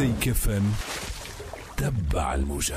زي كفن تبع الموجه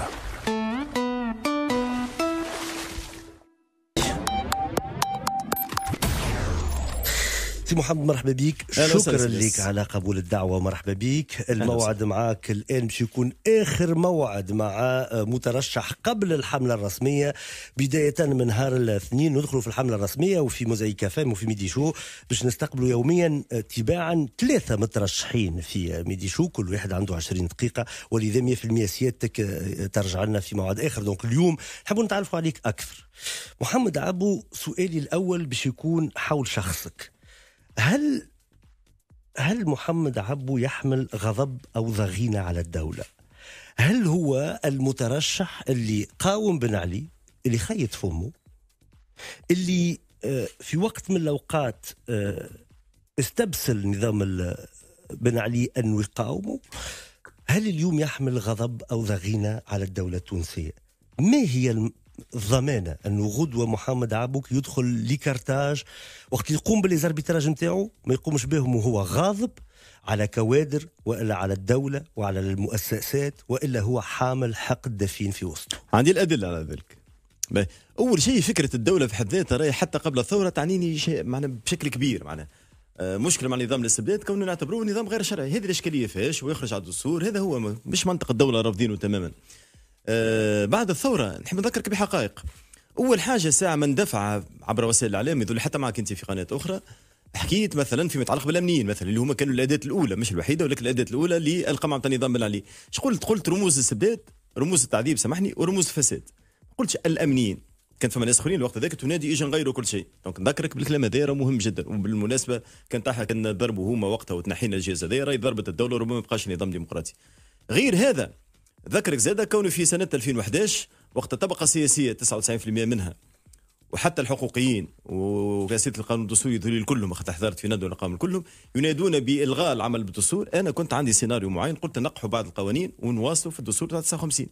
سي محمد مرحبا بك شكرا لك على قبول الدعوه مرحبا بك الموعد معك الان باش يكون اخر موعد مع آه، مترشح قبل الحمله الرسميه بدايه من نهار الاثنين ندخلوا في الحمله الرسميه وفي موزايك فام وفي ميدي شو باش نستقبلوا يوميا آه، تباعا ثلاثه مترشحين في آه، ميدي شو كل واحد عنده 20 دقيقه ولذا 100% سيادتك ترجع لنا في موعد اخر دونك اليوم نحبوا نتعرفوا عليك اكثر محمد عبو سؤالي الاول باش يكون حول شخصك هل هل محمد عبو يحمل غضب او ضغينه على الدوله؟ هل هو المترشح اللي قاوم بن علي اللي خيط فمه اللي آه، في وقت من الاوقات آه، استبسل نظام بن علي انه يقاومه هل اليوم يحمل غضب او ضغينه على الدوله التونسيه؟ ما هي ضمانة انه غدوه محمد عبوك يدخل لكارتاج وقت يقوم بالزربيتراج نتاعو ما يقومش بهم وهو غاضب على كوادر والا على الدوله وعلى المؤسسات والا هو حامل حق الدفين في وسطه. عندي الادله على ذلك. اول شيء فكره الدوله في حد ذاتها راهي حتى قبل الثوره تعنيني شيء معنا بشكل كبير معنا آه، مشكله مع نظام الاستبداد كوننا نعتبروه نظام غير شرعي هذه الاشكاليه فيهاش ويخرج على الدستور هذا هو مش منطق الدوله رافضينه تماما آه، بعد الثوره نحب نذكرك بحقائق اول حاجه ساعه من دفع عبر وسائل الاعلام يظل حتى معك انت في قناه اخرى حكيت مثلا فيما يتعلق بالامنيين مثلا اللي هما كانوا الاداه الاولى مش الوحيده ولكن الاداه الاولى للقمع تاع النظام بن علي قلت قلت رموز الاستبداد رموز التعذيب سامحني ورموز الفساد ما قلتش الامنيين كان فما ناس اخرين الوقت هذاك تنادي اجا نغيروا كل شيء دونك نذكرك بالكلام هذا مهم جدا وبالمناسبه كان طاحا كان ضربوا هما وقتها وتنحينا الجهاز هذا راهي ضربت الدوله وربما ما بقاش نظام ديمقراطي غير هذا ذكرك زاد كونه في سنة 2011 وقت الطبقة السياسية 99% منها وحتى الحقوقيين ورئاسة القانون الدستوري ذولي كلهم خاطر حضرت في ندوة القانون كلهم ينادون بإلغاء العمل بالدستور أنا كنت عندي سيناريو معين قلت نقحوا بعض القوانين ونواصلوا في الدستور تاع 59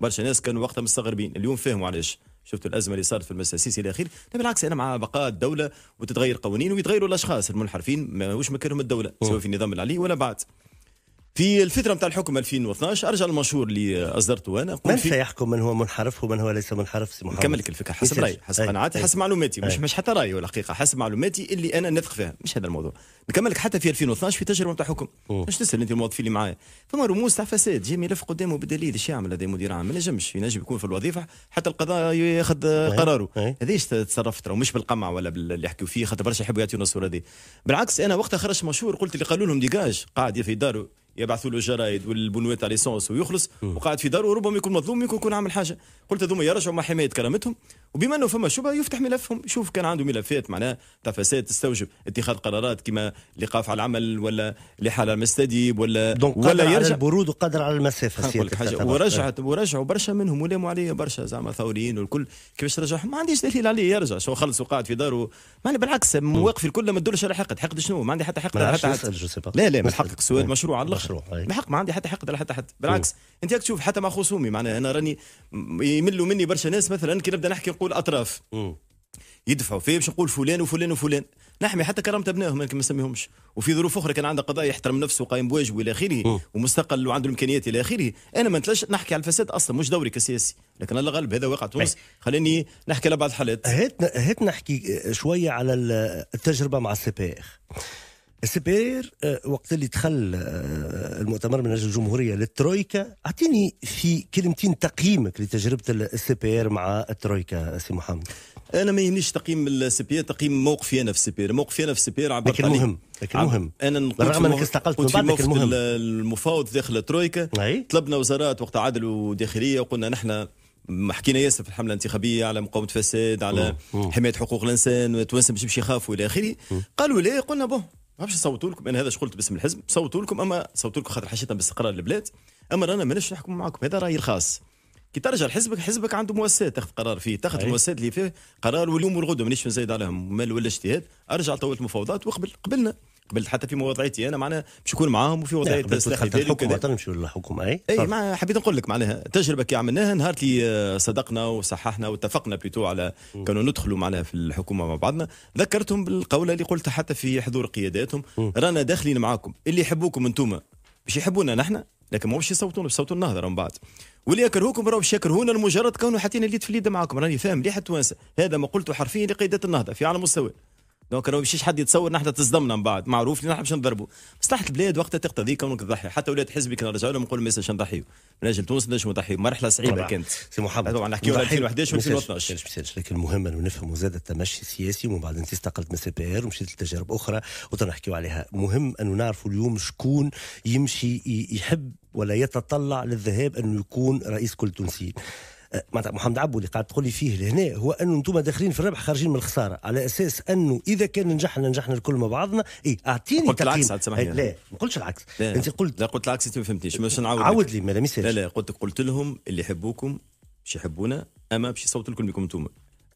برشا ناس كانوا وقتها مستغربين اليوم فهموا علاش شفتوا الازمه اللي صارت في المساسيس السيسي الى اخره طيب بالعكس انا مع بقاء الدوله وتتغير قوانين ويتغيروا الاشخاص المنحرفين ماهوش مكانهم الدوله سواء في النظام العلي ولا بعد في الفترة نتاع الحكم 2012 أرجع المنشور اللي أصدرته أنا من سيحكم من هو منحرف ومن هو ليس منحرف سي محمد نكمل لك الفكرة حسب رأيي حسب قناعاتي حسب معلوماتي مش مش حتى رأيي الحقيقة حسب معلوماتي اللي أنا نثق فيها مش هذا الموضوع نكمل لك حتى في 2012 في تجربة نتاع حكم مش تسأل أنت الموظفين اللي معايا فما رموز تاع فساد جاي ملف قدامه بالدليل ايش يعمل هذا مدير عام ما نجمش ينجم يكون في الوظيفة حتى القضاء ياخذ قراره هذاش تصرفت مش بالقمع ولا باللي يحكوا فيه خاطر برشا يحبوا يعطيونا الصورة دي بالعكس أنا وقتها خرجت منشور قلت اللي قالوا لهم ديجاج قاعد في داره يبعثوا له الجرايد والبنوات على ليسونس ويخلص وقاعد في داره وربما يكون مظلوم يكون يكون عامل حاجه قلت هذوما يرجعوا مع حمايه كرامتهم وبما انه فما شبهه يفتح ملفهم يشوف كان عنده ملفات معناها تاع فساد تستوجب اتخاذ قرارات كما لقاف على العمل ولا لحال المستديب ولا ولا يرجع على البرود وقدر على المسافه حاجة ورجعت ورجعوا برشا منهم ولاموا عليه برشا زعما ثوريين والكل كيفاش رجع ما عنديش دليل عليه يرجع شو خلص وقاعد في داره معناها بالعكس مواقفي الكل ما تدلش على حقد حقد شنو ما عندي حتى حقد حتى, حتى, حتى لا لا محقق سؤال مشروع على الاخر المشروع بحق ما عندي حتى حقد على حتى حد بالعكس انت تشوف حتى مع خصومي معناها انا راني يملوا مني برشا ناس مثلا كي نبدا نحكي نقول اطراف يدفعوا فيه باش نقول فلان وفلان وفلان نحمي حتى كرامه ابنائهم ما نسميهمش وفي ظروف اخرى كان عنده قضايا يحترم نفسه وقايم بواجبه الى اخره ومستقل وعنده الامكانيات الى اخره انا ما نتلاش نحكي على الفساد اصلا مش دوري كسياسي لكن الله غالب هذا واقع تونس خليني نحكي على بعض الحالات هات هات نحكي شويه على التجربه مع السي بي اخ سبير آه، وقت اللي دخل آه، المؤتمر من اجل الجمهوريه للترويكا اعطيني في كلمتين تقييمك لتجربه السبير مع الترويكا سي محمد انا ما يهمنيش تقييم السبير تقييم موقفي انا في السبير موقفي انا في السبير عبر لكن مهم لكن مهم انا رغم انك استقلت من بعد مهم المفاوض داخل الترويكا طلبنا وزارات وقت عدل وداخليه وقلنا نحن حكينا ياسر في الحمله الانتخابيه على مقاومه الفساد على حمايه حقوق الانسان والتوانسه باش يخافوا الى اخره قالوا لا قلنا بون ما بعرفش صوتوا لكم انا هذا شغلت باسم الحزب صوتوا لكم اما صوتوا لكم خاطر حشيتنا باستقرار البلاد اما رانا ماناش نحكم معكم هذا رايي الخاص كي ترجع لحزبك حزبك عنده مؤسسات تاخذ قرار فيه تاخذ المؤسسات اللي فيه قرار واليوم والغدوه مانيش نزيد عليهم مال ولا اجتهاد ارجع طولت المفاوضات وقبل قبلنا قبلت حتى في وضعيتي انا معناها باش نكون معاهم وفي وضعيه حتى الحكم حتى نمشيو للحكم اي اي ما حبيت نقول لك معناها التجربه كي عملناها نهار اللي آه، صدقنا وصححنا واتفقنا بلوتو على كانوا ندخلوا معناها في الحكومه مع بعضنا ذكرتهم بالقوله اللي قلتها حتى في حضور قياداتهم رانا داخلين معاكم اللي يحبوكم انتم باش يحبونا نحن لكن يصوتونا باش يصوتوا النهضه من بعد واللي يكرهوكم راهو باش يكرهونا لمجرد كونه حاطين اليد في اليد معاكم راني فاهم مليح توانسه هذا ما قلته حرفيا لقيادة النهضه في اعلى مستوى دونك راه مشيش حد يتصور نحن تصدمنا من بعد معروف اللي نحن باش نضربوا مصلحه البلاد وقتها تقتضي كونك تضحي حتى ولاد حزبي كان رجعوا لهم نقول ما يسالش نضحيوا من اجل تونس نجم نضحيو مرحله صعيبه كانت سي محمد طبعا نحكيو على 2011 و 2012 لكن المهم انه نفهموا زاد التمشي السياسي ومن بعد انت استقلت من سي بي ار ومشيت لتجارب اخرى وتنحكيو عليها مهم انه نعرفوا اليوم شكون يمشي يحب ولا يتطلع للذهاب انه يكون رئيس كل تونسي معناتها محمد عبو اللي قاعد تقول لي فيه لهنا هو انه انتم داخلين في الربح خارجين من الخساره على اساس انه اذا كان نجحنا نجحنا الكل مع بعضنا اي اعطيني قلت العكس تسامحني إيه، لا ما قلتش العكس انت قلت لا قلت العكس انت ما فهمتيش باش نعاود عاود لي ما لا لا قلت قلت لهم اللي يحبوكم باش يحبونا اما باش يصوتوا لكم بكم انتم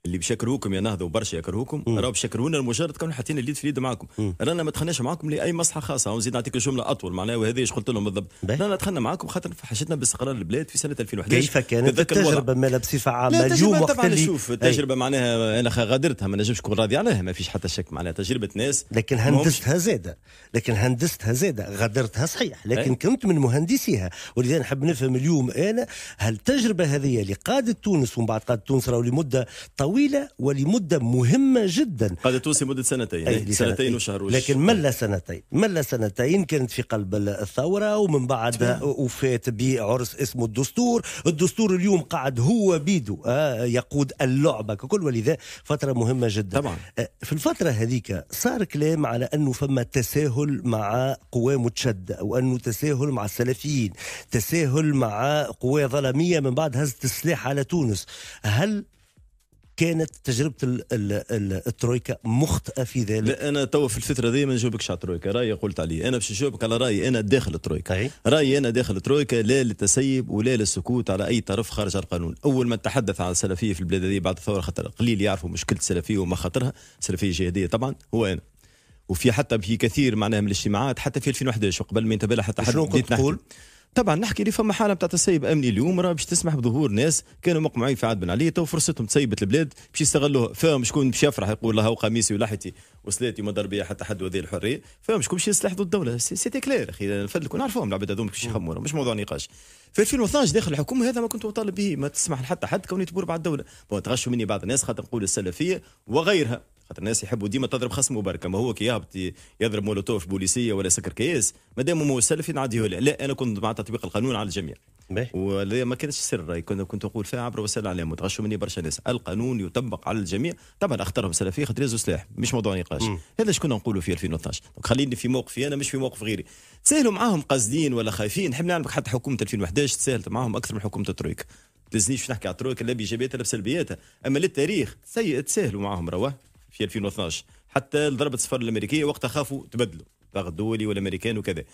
اللي بيشكروكم يا نهضه وبرشا يكرهوكم راهو بيشكرونا لمجرد كون حاطين اليد في اليد معاكم رانا ما دخلناش معاكم لاي مصلحه خاصه ونزيد نعطيك جمله اطول معناها وهذا ايش قلت لهم بالضبط رانا دخلنا معاكم خاطر حاجتنا باستقرار البلاد في سنه 2011 كيف كانت التجربه مالها بصفه عامه اليوم وقت اللي شوف التجربه معناها انا غادرتها ما نجمش نكون راضي عليها ما فيش حتى شك معناها تجربه ناس لكن هندستها زاده لكن هندستها زاده غادرتها صحيح لكن كنت من مهندسيها ولذا نحب نفهم اليوم انا هل التجربه هذه اللي قادت تونس ومن بعد قادت تونس راهو لمده طويله طويلة ولمدة مهمة جدا قد توصي مدة سنتين أي سنتين, سنتين وشهر وش. لكن ملا سنتين ملا سنتين كانت في قلب الثورة ومن بعدها وفات بعرس اسمه الدستور الدستور اليوم قاعد هو بيدو آه، يقود اللعبة ككل ولذا فترة مهمة جدا طبعا. آه، في الفترة هذيك صار كلام على أنه فما تساهل مع قوى متشدة وأنه تساهل مع السلفيين تساهل مع قوى ظلمية من بعد هزت السلاح على تونس هل كانت تجربه الترويكا مخطئه في ذلك لا انا تو في الفتره دي ما نجاوبكش على الترويكا رايي قلت عليه انا باش نجاوبك على رايي انا داخل الترويكا أي. رايي انا داخل الترويكا لا للتسيب ولا للسكوت على اي طرف خارج القانون اول ما تحدث عن السلفيه في البلاد هذه بعد الثوره خطر قليل يعرفوا مشكله السلفيه وما السلفيه الجهاديه طبعا هو انا وفي حتى في كثير معناها من الاجتماعات حتى في 2011 وقبل ما ينتبه حتى حد شنو كنت تقول؟ طبعا نحكي اللي فما حاله بتاع تسيب امني اليوم راه باش تسمح بظهور ناس كانوا مقمعين في عاد بن علي تو فرصتهم تسيبت البلاد باش يستغلوها فاهم شكون باش يفرح يقول لها قميصي ولحيتي وصلاتي وما بيا حتى حد وهذه الحريه فاهم شكون باش يصلح ضد الدوله سيتي كلير اخي نفدلكم نعرفوهم العباد هذوما باش يخموا مش موضوع نقاش في 2012 داخل الحكومه هذا ما كنت اطالب به ما تسمح لحتى حد كون يتبور بعد الدوله تغشوا مني بعض الناس خاطر نقول السلفيه وغيرها خاطر الناس يحبوا ديما تضرب خصم برك اما هو كي يهبط يضرب مولوتوف بوليسيه ولا سكر كياس ما دام مو سلف ينعديه لا انا كنت مع تطبيق القانون على الجميع ولا ما كانش سر كنت كنت نقول فيها عبر وسائل الاعلام وتغشوا مني برشا ناس القانون يطبق على الجميع طبعا اختارهم سلفيه خاطر يزوا سلاح مش موضوع نقاش هذا شكون نقولوا في 2012 خليني في موقفي انا مش في موقف غيري تساهلوا معاهم قاصدين ولا خايفين نحب نعلمك حتى حكومه 2011 تساهلت معاهم اكثر من حكومه الترويكا تلزنيش نحكي على الترويكا لا بايجابياتها لا بسلبياتها اما للتاريخ تسهلوا معاهم رواه في 2012 حتى ضربة السفارة الأمريكية وقتها خافوا تبدلوا الباغ الدولي والأمريكان وكذا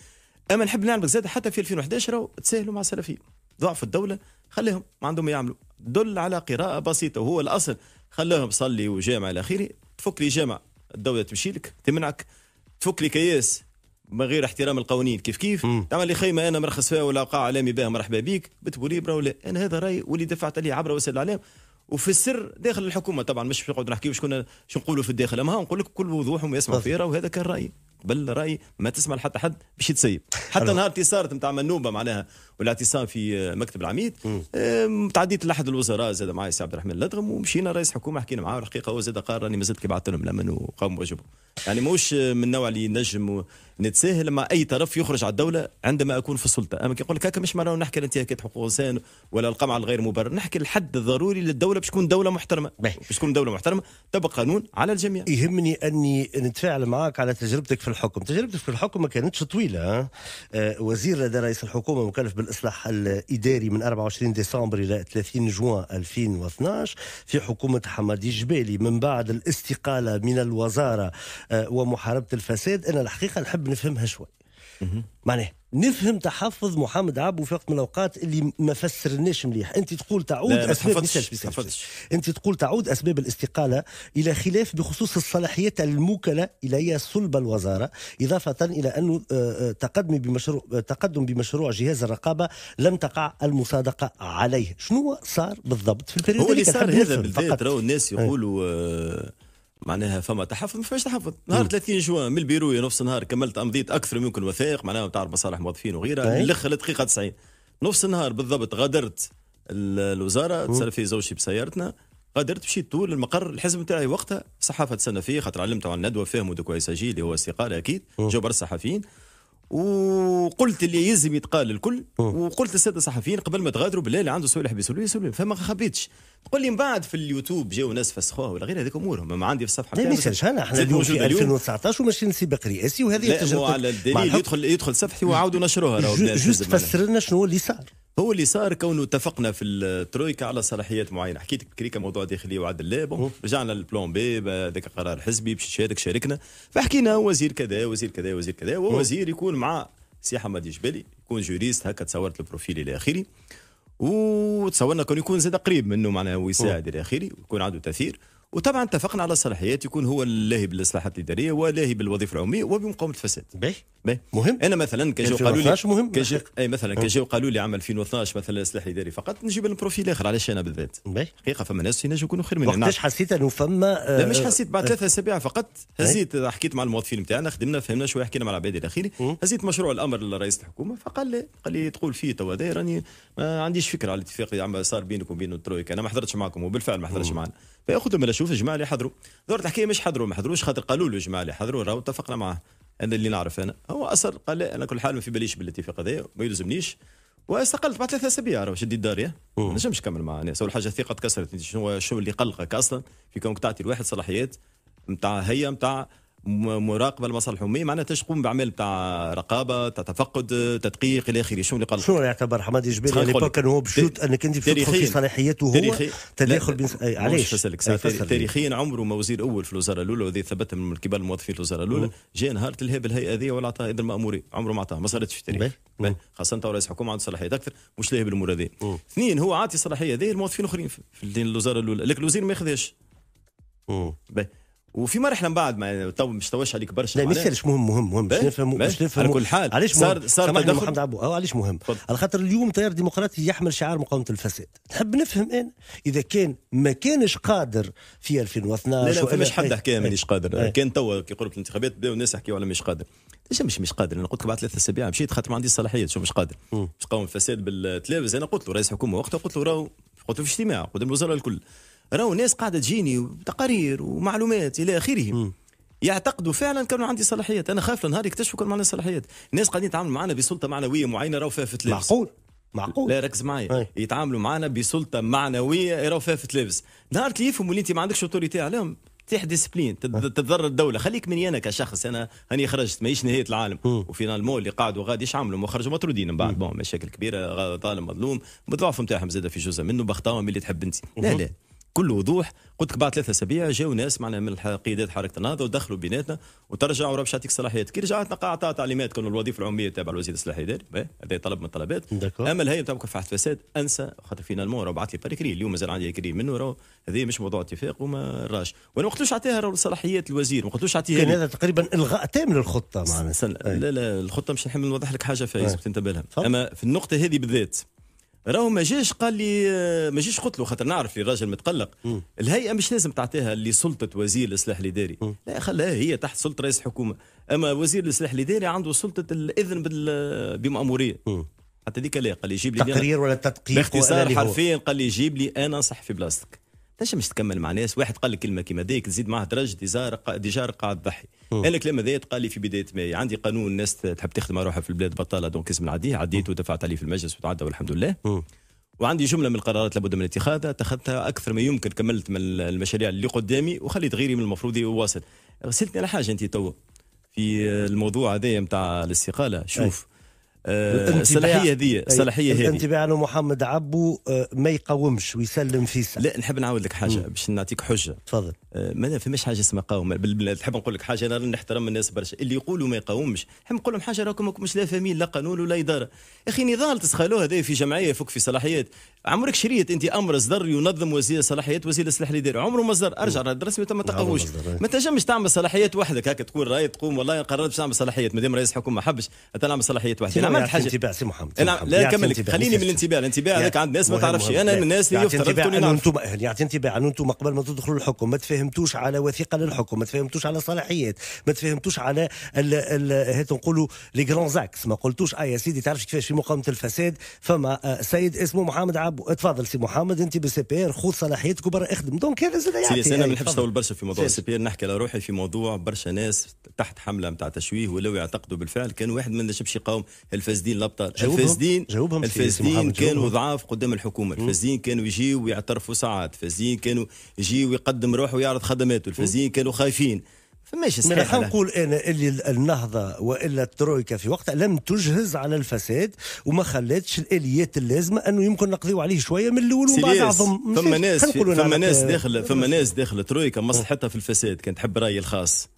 أما نحب نعلمك زاد حتى في 2011 راهو تساهلوا مع السلفيين ضعف الدولة خليهم ما عندهم يعملوا دل على قراءة بسيطة وهو الأصل خلاهم صلي وجامع إلى آخره تفك لي جامع الدولة تمشي لك تمنعك تفك لي كياس من غير احترام القوانين كيف كيف تعمل لي خيمه انا مرخص فيها ولا قاع اعلامي بها مرحبا بيك بتقولي إيه، برا ولا انا هذا رايي واللي دفعت عليه عبر وسائل الاعلام وفي السر داخل الحكومه طبعا مش نقعد نحكي شكون شو نقولوا في الداخل اما نقول لك بكل وضوح وما يسمع فيه وهذا كان رايي قبل رايي ما تسمع لحتى حد باش يتسيب حتى نهار اللي صارت نتاع منوبه معناها والاعتصام في مكتب العميد تعديت لاحد الوزراء زاد معايا سي عبد الرحمن لدغم ومشينا رئيس حكومه حكينا معاه الحقيقه هو زاد قال راني مازلت كي بعثت لهم لمن وقاموا واجبهم يعني موش من النوع اللي ينجم نتساهل مع اي طرف يخرج على الدوله عندما اكون في السلطه اما كيقول لك هكا مش معناه نحكي انتهاكات حقوق الانسان ولا القمع الغير مبرر نحكي الحد الضروري للدوله باش تكون دوله محترمه باش تكون دوله محترمه تبقى قانون على الجميع يهمني اني نتفاعل معك على تجربتك في الحكم تجربتك في الحكم ما كانتش طويله آه، وزير لدى رئيس الحكومه مكلف بالاصلاح الاداري من 24 ديسمبر الى 30 جوان 2012 في حكومه حمادي جبالي من بعد الاستقاله من الوزاره آه، ومحاربه الفساد انا الحقيقه نحب نفهمها شوي معناه نفهم تحفظ محمد عبو في وقت من الاوقات اللي ما فسرناش مليح انت تقول تعود لا اسباب انت تقول تعود اسباب الاستقاله الى خلاف بخصوص الصلاحيات الموكله الى صلب الوزاره اضافه الى انه آه، آه، تقدم بمشروع آه، تقدم بمشروع جهاز الرقابه لم تقع المصادقه عليه شنو صار بالضبط في البريود هو اللي صار هذا بالذات راهو الناس إيه. يقولوا معناها فما تحفظ ما فماش تحفظ نهار 30 جوان من البيروية نفس النهار كملت امضيت اكثر ممكن وثائق معناها تعرف مصالح موظفين وغيرها طيب. الاخر لدقيقه 90 نفس النهار بالضبط غادرت الوزاره تصرف في زوجي بسيارتنا غادرت مشيت طول المقر الحزب نتاعي وقتها صحافه تسنى فيه خاطر علمت على الندوه فهموا دوك كويس اللي هو استقاله اكيد جاو برشا صحفيين وقلت اللي يلزم يتقال الكل وقلت للساده الصحفيين قبل ما تغادروا بالله اللي عنده سؤال بيسولوا يسولوا فما خبيتش تقول لي من بعد في اليوتيوب جاو ناس فسخوها ولا غير هذيك امورهم ما عندي في الصفحه لا مش انا احنا اليوم في 2019 وماشيين سباق رئاسي وهذه لا هو على الدليل يدخل يدخل صفحتي وعاودوا نشروها جوست فسر لنا شنو اللي صار هو اللي صار كونه اتفقنا في الترويكا على صلاحيات معينه حكيت كريكا موضوع داخلي وعد لا بون رجعنا للبلون بي هذاك قرار حزبي باش تشارك شاركنا فحكينا وزير كذا وزير كذا وزير كذا ووزير يكون مع سي حمادي جبالي يكون جوريست هكا تصورت البروفيل الى اخره وتصورنا كان يكون زاد قريب منه معناها ويساعد الى اخره ويكون عنده تاثير وطبعا اتفقنا على صلاحيات يكون هو اللاهي بالاصلاحات الاداريه ولاهي بالوظيفه العموميه وبمقاومه الفساد باهي باهي مهم انا مثلا كجي يعني قالوا لي مهم كجي اي مثلا كجي قالوا لي عام 2012 مثلا الاصلاح الاداري فقط نجيب البروفيل اخر علاش انا بالذات باهي حقيقه فما ناس ينجموا يكونوا خير مني وقتاش حسيت انه فما لا مش حسيت بعد آه، ثلاثة اسابيع فقط هزيت حكيت مع الموظفين نتاعنا خدمنا فهمنا شويه حكينا مع العباد الى اخره هزيت مشروع الامر لرئيس الحكومه فقال لي قال لي تقول فيه تو هذا راني ما عنديش فكره على الاتفاق اللي صار بينك وبين الترويكا انا ما حضرتش معكم وبالفعل ما حضرتش معنا فياخذهم الى شوف الجماعه اللي حضروا دور الحكايه مش حضروا ما حضروش خاطر قالوا له الجماعه اللي حضروا راهو اتفقنا معاه انا اللي نعرف انا هو اصر قال انا كل حال ما في باليش بالاتفاق هذايا ما يلزمنيش واستقلت بعد ثلاثة اسابيع راهو شديت داري ما نجمش نكمل مع الناس اول حاجه الثقه تكسرت شنو شنو اللي قلقك اصلا في كونك تعطي الواحد صلاحيات نتاع هي نتاع مراقبه للمصالح الحكومية معناتها تقوم باعمال تاع رقابه تاع تفقد تدقيق الى اخره شنو اللي قال شنو يعتبر حمادي جبيري اللي كان هو بشوت انك انت في صلاحياته هو تداخل بين إيه، علاش تاريخيا عمره ما وزير اول في الوزاره الاولى وذي ثبت من قبل الموظفين في الوزاره الاولى جاء نهار تلهب الهيئه هذه ولا عطاها اذن ماموري عمره ما عطاها ما صارتش في التاريخ خاصه تو رئيس حكومه عنده صلاحيات اكثر مش لهب الامور هذه اثنين هو عاطي صلاحيه هذه الموظفين الاخرين في الوزاره الاولى لكن الوزير ما ياخذهاش وفي مرحله من بعد ما تو مش توش عليك برشا لا مش يصيرش مهم مهم مهم باش إيه؟ نفهم باش نفهم على كل حال علاش صار صار محمد عبو اه علاش مهم على خاطر اليوم التيار الديمقراطي يحمل شعار مقاومه الفساد نحب نفهم انا اذا كان ما كانش قادر في 2012 لا لا مش حد حكى مانيش إيه. قادر ايه. كان تو كي لك الانتخابات بداوا الناس يحكيوا على مش قادر ليش مش مش قادر انا قلت لك بعد ثلاث اسابيع مشيت خاطر ما عنديش صلاحيه شو مش قادر مش قاوم الفساد بالتلابس انا قلت له رئيس حكومه وقتها قلت له راهو قلت له في اجتماع قدام الوزاره الكل راهو ناس قاعده تجيني تقارير ومعلومات الى اخره يعتقدوا فعلا كانوا عندي صلاحيات انا خايف نهار يكتشفوا كان معنا صلاحيات ناس قاعدين يتعاملوا معنا بسلطه معنويه معينه راهو فيها فتلابس معقول معقول لا ركز معايا أي. يتعاملوا معنا بسلطه معنويه راهو فيها فتلابس نهار اللي يفهموا اللي انت ما عندكش اوتوريتي عليهم تيح ديسبلين تتضرر الدوله خليك مني انا كشخص انا هاني خرجت ماهيش نهايه العالم المول اللي قاعدوا غادي ايش عملوا مخرجوا مطرودين من بعد بون مشاكل كبيره ظالم مظلوم بالضعف نتاعهم زاد في جزء منه بخطاهم اللي تحب انت لا لا بكل وضوح قلت لك بعد ثلاثة اسابيع جاو ناس معنا من قيادات حركه النهضه ودخلوا بيناتنا وترجعوا وربش يعطيك الصلاحيات كي رجعتنا قاعده تعليمات كانوا الوظيفه العموميه تابعه الوزير السلاح الاداري هذا طلب من الطلبات اما الهيئه تاع مكافحه الفساد انسى خاطر المون راه بعث لي باريكري اليوم مازال عندي كري منه راه هذه مش موضوع اتفاق وما راش وانا ما قلتلوش عطيها صلاحيات الوزير ما قلتلوش عطيها كان هذا تقريبا الغاء تام للخطه معنا لا لا الخطه مش نحب نوضح لك حاجه فايز لازم نعم. تنتبه لها اما في النقطه هذه بالذات راهو ما جاش قال لي آه، ما جاش قلت له خاطر نعرف اللي الراجل متقلق الهيئه مش لازم تعطيها لسلطه وزير الاصلاح الاداري لا خلاها هي تحت سلطه رئيس الحكومه اما وزير الاصلاح الاداري عنده سلطه الاذن بمأموريه حتى ديك لا قال لي جيب لي تقرير ولا تدقيق باختصار حرفيا قال لي جيب لي انا صح في بلاصتك تنجمش تكمل مع ناس واحد قال لك كلمه كيما ديك تزيد معاه درج ديجار ديجار قاعد تضحي انا الكلام هذا قال لي في بدايه ماي عندي قانون الناس تحب تخدم روحها في البلاد بطاله دونك لازم نعديه عديته ودفعت عليه في المجلس وتعدى والحمد لله وعندي جمله من القرارات لابد من اتخاذها اتخذتها اكثر ما يمكن كملت من المشاريع اللي قدامي وخليت غيري من المفروض يواصل سالتني على حاجه انت تو في الموضوع هذايا نتاع الاستقاله شوف أي. آه، الصلاحيه هذه الصلاحيه هذه انت انه محمد عبو آه، ما يقاومش ويسلم في لا نحب نعاود لك حاجه باش نعطيك حجه تفضل آه، ما فماش حاجه اسمها قاوم نحب نقول لك حاجه انا نحترم الناس برشا اللي يقولوا ما يقاومش نحب نقول لهم حاجه راكم مش لا فاميل لا قانون ولا اداره اخي نضال تسخلوه هذا في جمعيه يفك في صلاحيات عمرك شريت انت امر صدر ينظم وزير صلاحيات وزير السلاح الاداري عمره ما صدر ارجع رد الرسمي ما تقاوموش إيه. ما تنجمش تعمل صلاحيات وحدك هكا تقول راي تقوم والله قررت باش نعمل صلاحيات مادام رئيس حكومه ما حبش نعمل صلاحيات وحدك انا عملت حاجه انتباه سي محمد انا لا كمل خليني من الانتباه الانتباه هذاك عند ناس ما تعرفش انا من الناس اللي يفترض انتم يعطي انتباه انتم يعني قبل ما تدخلوا الحكم ما تفهم تفهمتوش على وثيقه للحكم ما تفهمتوش على صلاحيات ما تفهمتوش على هات نقولوا لي جران زاكس ما قلتوش اه يا سيدي تعرفش كيفاش في مقاومه الفساد فما آه سيد اسمه محمد عبو تفضل سي محمد انت بالسي بي ار خذ صلاحيتك وبرا اخدم دونك هذا زاد سيدي سي انا ما نحبش نطول برشا في موضوع السي بي ار نحكي على روحي في موضوع برشا ناس تحت حمله نتاع تشويه ولو يعتقدوا بالفعل كان واحد من نجمش يقاوم الفاسدين الابطال الفاسدين جاوبهم الفاسدين كانوا ضعاف قدام الحكومه الفاسدين كانوا يجيو ويعترفوا ساعات الفاسدين كانوا يجيو ويقدم روحه يعرض خدماته الفازيين كانوا خايفين فماشي صحيح من نقول انا اللي النهضه والا الترويكا في وقتها لم تجهز على الفساد وما خلاتش الاليات اللازمه انه يمكن نقضيو عليه شويه من الاول ومن بعد عظم نعم. فما ناس آه، فما ناس داخل فما ناس داخل ترويكا آه. مصلحتها في الفساد كانت تحب رايي الخاص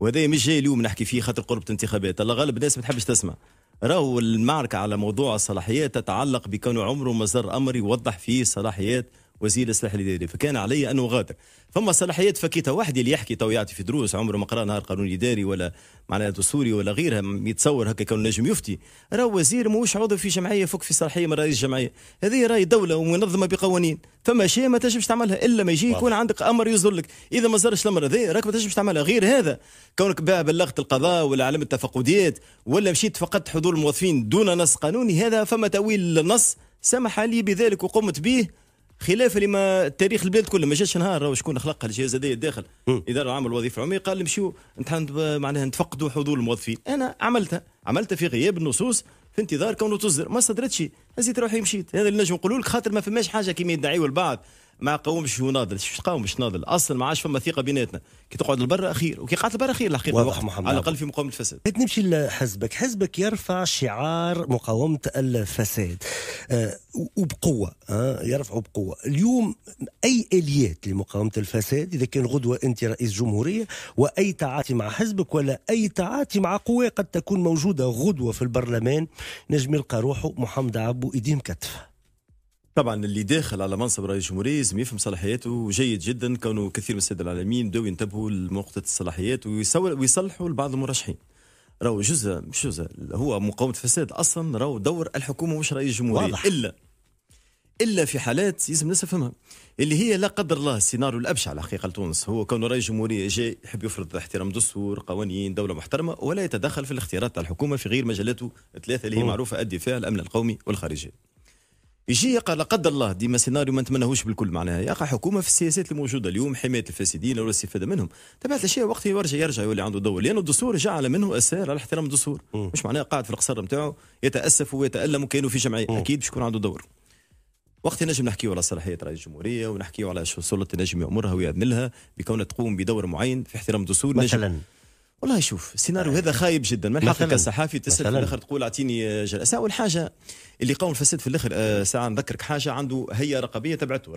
وهذا مش جاي اليوم نحكي فيه خاطر قربت انتخابات الله غالب الناس ما تحبش تسمع راهو المعركه على موضوع الصلاحيات تتعلق بكون عمره مزر امر يوضح فيه صلاحيات وزير السلاح الاداري فكان علي ان اغادر فما صلاحيات فكيتها وحدي اللي يحكي تو يعطي في دروس عمره ما قرا نهار قانون اداري ولا معناها دستوري ولا غيرها يتصور هكا كون نجم يفتي راه وزير ماهوش عضو في جمعيه فك في صلاحيه من رئيس الجمعيه هذه راهي دوله ومنظمه بقوانين فما شيء ما تنجمش تعملها الا ما يجي يكون عندك امر لك اذا ما زرش الامر هذا راك ما تنجمش تعملها غير هذا كونك بقى بلغت القضاء ولا علم التفقديات ولا مشيت فقدت حضور الموظفين دون نص قانوني هذا فما تاويل للنص سمح لي بذلك وقمت به خلافا لما تاريخ البلاد كله ما جاش نهار راه شكون خلق الجهاز هذايا الداخل اداره العامه الوظيفه العموميه قال نمشيو معناها نتفقدوا حضور الموظفين انا عملتها عملتها في غياب النصوص في انتظار كونه تصدر ما صدرتش هزيت روحي مشيت هذا اللي نجم نقولوا لك خاطر ما فماش حاجه كيما يدعيوا البعض ما قاومش وناضل شفت قاوم باش ناضل اصلا ما عادش فما ثقه بيناتنا كي تقعد لبرا خير وكي قعدت لبرا خير الحقيقه واضح محمد على الاقل في مقاومه الفساد نمشي لحزبك حزبك يرفع شعار مقاومه الفساد آه وبقوه آه يرفعه بقوه اليوم اي اليات لمقاومه الفساد اذا كان غدوه انت رئيس جمهوريه واي تعاطي مع حزبك ولا اي تعاطي مع قوى قد تكون موجوده غدوه في البرلمان نجم يلقى روحه محمد عبو ايديه مكتفه طبعا اللي داخل على منصب رئيس الجمهوريه لازم يفهم صلاحياته جيد جدا كونه كثير من الساده العالميين بداوا ينتبهوا لنقطه الصلاحيات ويصلحوا لبعض المرشحين راهو جزء مش جزء هو مقاومه الفساد اصلا راهو دور الحكومه مش رئيس الجمهوريه واضح. الا الا في حالات لازم الناس تفهمها اللي هي لا قدر الله السيناريو الابشع على حقيقه لتونس هو كون رئيس جمهوريه جاي يحب يفرض احترام دستور قوانين دوله محترمه ولا يتدخل في الاختيارات تاع الحكومه في غير مجالاته الثلاثه اللي هي معروفه الدفاع الامن القومي والخارجيه يجي يقع لا قدر الله ديما سيناريو ما نتمناهوش بالكل معناها يقع حكومه في السياسات الموجوده اليوم حمايه الفاسدين ولا الاستفاده منهم تبعت الاشياء وقت يرجع يرجع يولي عنده دور لانه الدستور جعل منه اسرار على احترام الدستور مش معناها قاعد في القصر نتاعو يتاسف ويتالم وكانه في جمعيه اكيد باش يكون عنده دور وقت نجم نحكيو على صلاحيه رئيس الجمهوريه ونحكيو على شو سلطه نجم يامرها ويأذن لها بكونها تقوم بدور معين في احترام الدستور مثلا نجم والله شوف السيناريو آه. هذا خايب جدا من حقك كصحافي تسال في الاخر تقول اعطيني جلسه اول حاجه اللي قام الفساد في الاخر آه، ساعه نذكرك حاجه عنده هيئه رقابيه تبعته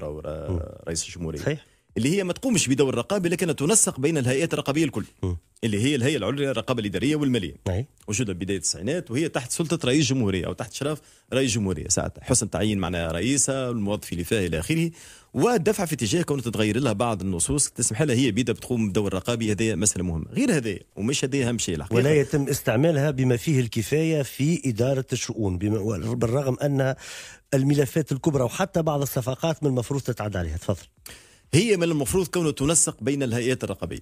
رئيس الجمهوريه صحيح اللي هي ما تقومش بدور الرقابه لكنها تنسق بين الهيئات الرقابيه الكل م. اللي هي الهيئه العليا للرقابه الاداريه والماليه نعم. وجودها بدايه التسعينات وهي تحت سلطه رئيس جمهوريه او تحت اشراف رئيس جمهوريه ساعتها حسن تعيين معناها رئيسها الموظفين اللي فيها الى اخره والدفع في اتجاه كون تتغير لها بعض النصوص تسمح لها هي بيدها بتقوم بدور رقابي هذا مساله مهمه غير هذا ومش هذا اهم شيء الحقيقه ولا يتم استعمالها بما فيه الكفايه في اداره الشؤون بالرغم ان الملفات الكبرى وحتى بعض الصفقات من المفروض تتعدى عليها تفضل هي من المفروض كونه تنسق بين الهيئات الرقابيه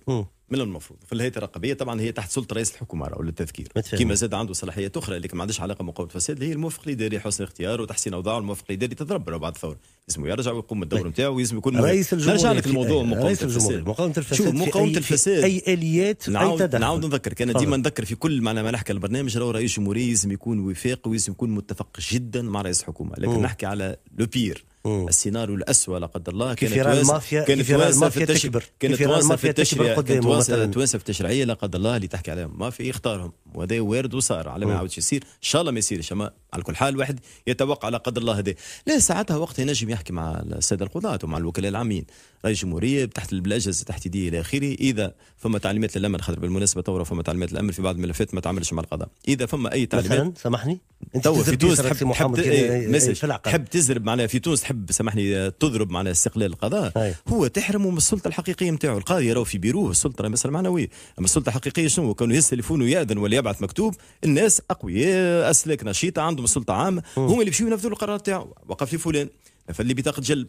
من المفروض في الهيئه الرقابيه طبعا هي تحت سلطه رئيس الحكومه او للتذكير كما زاد عنده صلاحيات اخرى اللي ما عندهاش علاقه بمقاومه الفساد هي الموافق الاداري حسن الاختيار وتحسين اوضاعه الموافق الاداري تضرب بعد الثوره لازم يرجع ويقوم بالدور طيب. نتاعو ويلزم يكون رئيس الجمهوريه نرجع لك الموضوع مقاومه الفساد مقاومه الفساد شوف مقاومه الفساد اي اليات تدخل نعاود نذكر انا ديما نذكر في كل معنا ما نحكي البرنامج راهو رئيس الجمهوريه لازم يكون وفاق ولازم يكون متفق جدا مع رئيس الحكومه لكن نحكي على لو بير السيناريو الاسوء لا قدر الله كانت المافيا كانت المافيا تكبر كانت المافيا تكبر قدامه مثلا التوانسه في التشريعيه لا قدر الله اللي تحكي عليهم ما في اختارهم وهذا وارد وصار على ما يعاودش يصير ان شاء الله ما يصيرش اما على كل حال واحد يتوقع على قدر الله هذا لا ساعتها وقتها ينجم يحكي مع الساده القضاة ومع الوكلاء العامين رئيس الجمهوريه تحت الاجهزه يديه الى اخره اذا فما تعليمات للامن خاطر بالمناسبه تو فما تعليمات للامن في بعض الملفات ما تعملش مع القضاء اذا فما اي تعليمات مثلا سامحني انت في تونس تحب تحب, إيه، إيه، إيه، تحب تزرب معناها في تونس تحب سامحني تضرب معناها استقلال القضاء طيب. هو تحرمه من السلطه الحقيقيه نتاعو القاضي راهو في بيروه السلطه على المعنوية أما السلطة الحقيقية شنو كانوا يستلفون ويأذن ولا يبعث مكتوب الناس أقوياء أسلاك نشيطة عندهم سلطة عامة هم اللي بيمشيو ينفذوا القرار تاعو وقف لي فلان نفذ لي بطاقة جلب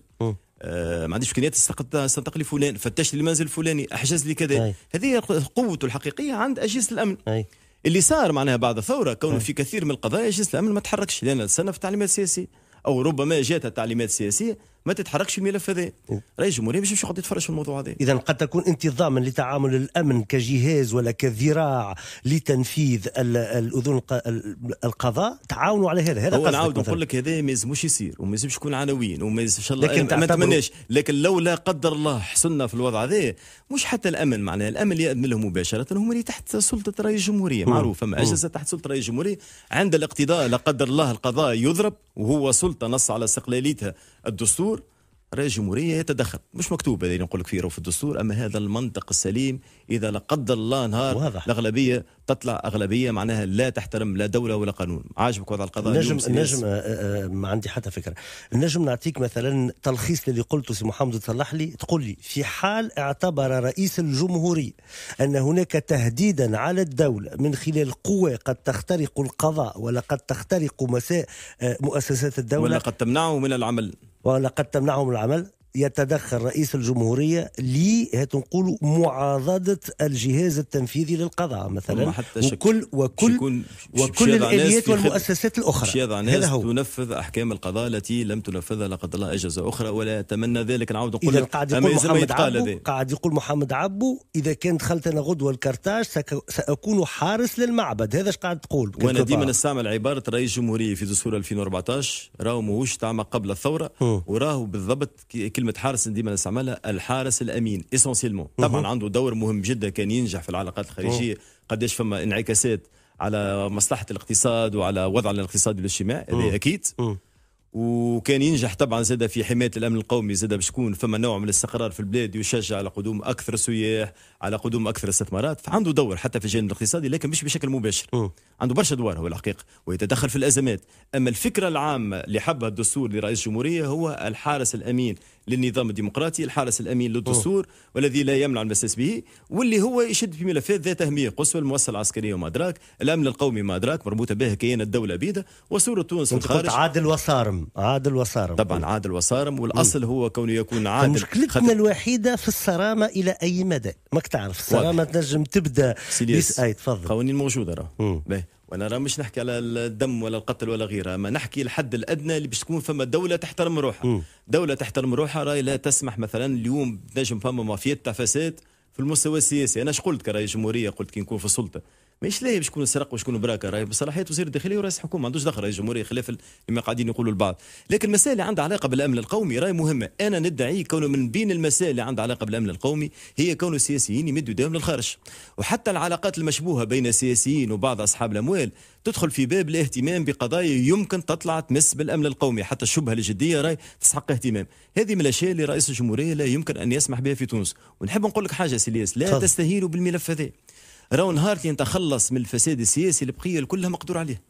آه ما عنديش امكانيات استنطق لي فلان فتش لي المنزل الفلاني احجز لي كذا هذه قوته الحقيقيه عند اجهزه الامن أي. اللي صار معناها بعد الثوره كونه في كثير من القضايا اجهزه الامن ما تحركش لان في التعليمات السياسيه او ربما جاتها تعليمات سياسيه ما تتحركش الملف هذا رئيس الجمهوريه مش يقعد يتفرج في الموضوع هذا اذا قد تكون انتظاما لتعامل الامن كجهاز ولا كذراع لتنفيذ الاذن القضاء تعاونوا على هذا هذا هو نعاود نقول لك هذا ما يلزموش يصير وما يلزمش يكون عناوين وما ان شاء الله لكن ما نتمناش لكن لو لا قدر الله حصلنا في الوضع هذا مش حتى الامن معناها الامن اللي يامن له مباشره هم اللي تحت سلطه رئيس الجمهوريه معروف ما اجهزه تحت سلطه رئيس الجمهوريه عند الاقتضاء لا قدر الله القضاء يضرب وهو سلطه نص على استقلاليتها الدستور رئيس جمهوريه يتدخل مش مكتوب هذا نقول لك فيه في الدستور اما هذا المنطق السليم اذا لا قدر الله نهار واضح. الاغلبيه تطلع اغلبيه معناها لا تحترم لا دوله ولا قانون عاجبك وضع القضاء نجم نجم آه، آه، ما عندي حتى فكره نجم نعطيك مثلا تلخيص للي قلته سي محمد صلح لي تقول لي في حال اعتبر رئيس الجمهوريه ان هناك تهديدا على الدوله من خلال قوى قد تخترق القضاء ولا قد تخترق مساء آه، مؤسسات الدوله ولا قد تمنعه من العمل ولقد تمنعهم العمل يتدخل رئيس الجمهورية تنقولوا معاضدة الجهاز التنفيذي للقضاء مثلا حتى وكل وكل وكل الآليات والمؤسسات الأخرى هذا هو تنفذ أحكام القضاء التي لم تنفذها لا قدر الله أجهزة أخرى ولا أتمنى ذلك نعود نقول إذا قاعد يقول محمد عبو قاعد يقول محمد عبو إذا كانت خلتنا غدوة الكرتاج سأكون حارس للمعبد هذا ايش قاعد تقول وأنا ديما نستعمل عبارة رئيس جمهورية في دستور 2014 راهو ماهوش تعمى قبل الثورة وراه بالضبط كلمه حارس ديما نستعملها الحارس الامين اسونسيلمون طبعا عنده دور مهم جدا كان ينجح في العلاقات الخارجيه قداش فما انعكاسات على مصلحه الاقتصاد وعلى وضع الاقتصاد الاجتماعي هذا اكيد وكان ينجح طبعا زاد في حمايه الامن القومي زاد باش يكون فما نوع من الاستقرار في البلاد يشجع على قدوم اكثر سياح على قدوم اكثر استثمارات فعنده دور حتى في الجانب الاقتصادي لكن مش بشكل مباشر م. عنده برشا ادوار هو الحقيقه ويتدخل في الازمات اما الفكره العامه اللي حبها الدستور لرئيس الجمهوريه هو الحارس الامين للنظام الديمقراطي الحرس الامين للدستور والذي لا يمنع المساس به واللي هو يشد في ملفات ذات اهميه قصوى المؤسسه العسكريه وما ادراك الامن القومي ما ادراك مربوطه به كيان الدوله بيده وصوره تونس الخارج عادل وصارم عادل وصارم طبعا عادل وصارم والاصل هو كونه يكون عادل مشكلتنا الوحيده في الصرامه الى اي مدى ماك تعرف الصرامه تنجم تبدا اي تفضل قوانين موجوده راه وانا راه مش نحكي على الدم ولا القتل ولا غيره اما نحكي الحد الادنى اللي باش تكون فما دوله تحترم روحها م. دوله تحترم روحها راهي لا تسمح مثلا اليوم نجم فما مافيات تاع فساد في المستوى السياسي انا اش قلت راهي جمهوريه قلت كي نكون في السلطه ماهيش لاهي باش يكون سرق وشكون يكون براكه راهي بصلاحيات وزير الداخليه ورئيس الحكومه ما عندوش دخل راهي الجمهوريه خلاف لما قاعدين يقولوا البعض لكن المسائل اللي عندها علاقه بالامن القومي راهي مهمه انا ندعي كونه من بين المسائل اللي عندها علاقه بالامن القومي هي كون السياسيين يمدوا يدهم للخارج وحتى العلاقات المشبوهه بين السياسيين وبعض اصحاب الاموال تدخل في باب الاهتمام بقضايا يمكن تطلع تمس بالامن القومي حتى الشبهه الجديه راهي تسحق اهتمام هذه من الاشياء اللي رئيس الجمهوريه لا يمكن ان يسمح بها في تونس ونحب نقول لك حاجه سيلياس لا تستهينوا بالملف هذا راهو نهار اللي نتخلص من الفساد السياسي البقيه كلها مقدور عليه